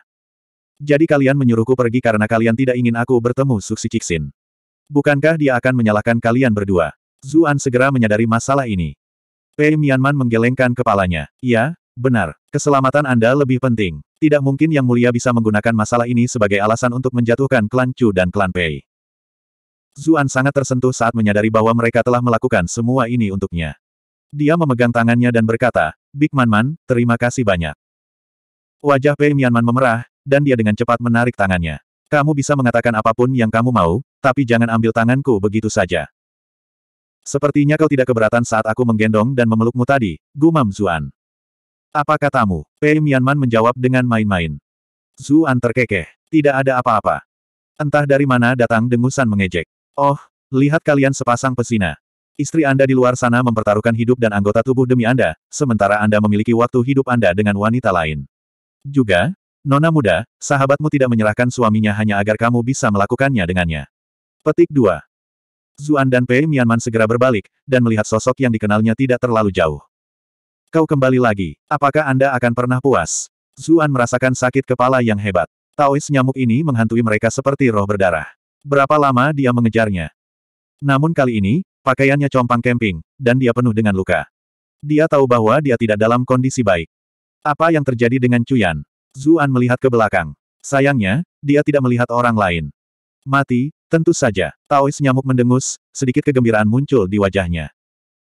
Jadi kalian menyuruhku pergi karena kalian tidak ingin aku bertemu Suksi Cixin. Bukankah dia akan menyalahkan kalian berdua? Zuan segera menyadari masalah ini. Pei Mianman menggelengkan kepalanya. Ya, benar. Keselamatan Anda lebih penting. Tidak mungkin Yang Mulia bisa menggunakan masalah ini sebagai alasan untuk menjatuhkan klan Chu dan klan Pei. Zuan sangat tersentuh saat menyadari bahwa mereka telah melakukan semua ini untuknya. Dia memegang tangannya dan berkata, Big Man Man, terima kasih banyak. Wajah Pei Mian Man memerah, dan dia dengan cepat menarik tangannya. Kamu bisa mengatakan apapun yang kamu mau, tapi jangan ambil tanganku begitu saja. Sepertinya kau tidak keberatan saat aku menggendong dan memelukmu tadi, gumam Zuan. Apa katamu? Pei Mian Man menjawab dengan main-main. Zuan terkekeh. Tidak ada apa-apa. Entah dari mana datang dengusan mengejek. Oh, lihat kalian sepasang pesina. Istri Anda di luar sana mempertaruhkan hidup dan anggota tubuh demi Anda, sementara Anda memiliki waktu hidup Anda dengan wanita lain. Juga, Nona muda, sahabatmu tidak menyerahkan suaminya hanya agar kamu bisa melakukannya dengannya. Petik 2. Zuan dan Pei Mianman segera berbalik, dan melihat sosok yang dikenalnya tidak terlalu jauh. Kau kembali lagi, apakah Anda akan pernah puas? Zuan merasakan sakit kepala yang hebat. Taois nyamuk ini menghantui mereka seperti roh berdarah. Berapa lama dia mengejarnya? Namun kali ini, Pakaiannya compang camping, dan dia penuh dengan luka. Dia tahu bahwa dia tidak dalam kondisi baik. Apa yang terjadi dengan Cuyan? Zuan melihat ke belakang. Sayangnya, dia tidak melihat orang lain. Mati, tentu saja. Taois nyamuk mendengus, sedikit kegembiraan muncul di wajahnya.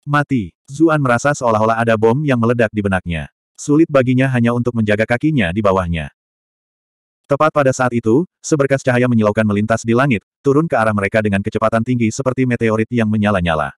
Mati, Zuan merasa seolah-olah ada bom yang meledak di benaknya. Sulit baginya hanya untuk menjaga kakinya di bawahnya. Tepat pada saat itu, seberkas cahaya menyilaukan melintas di langit, turun ke arah mereka dengan kecepatan tinggi seperti meteorit yang menyala-nyala.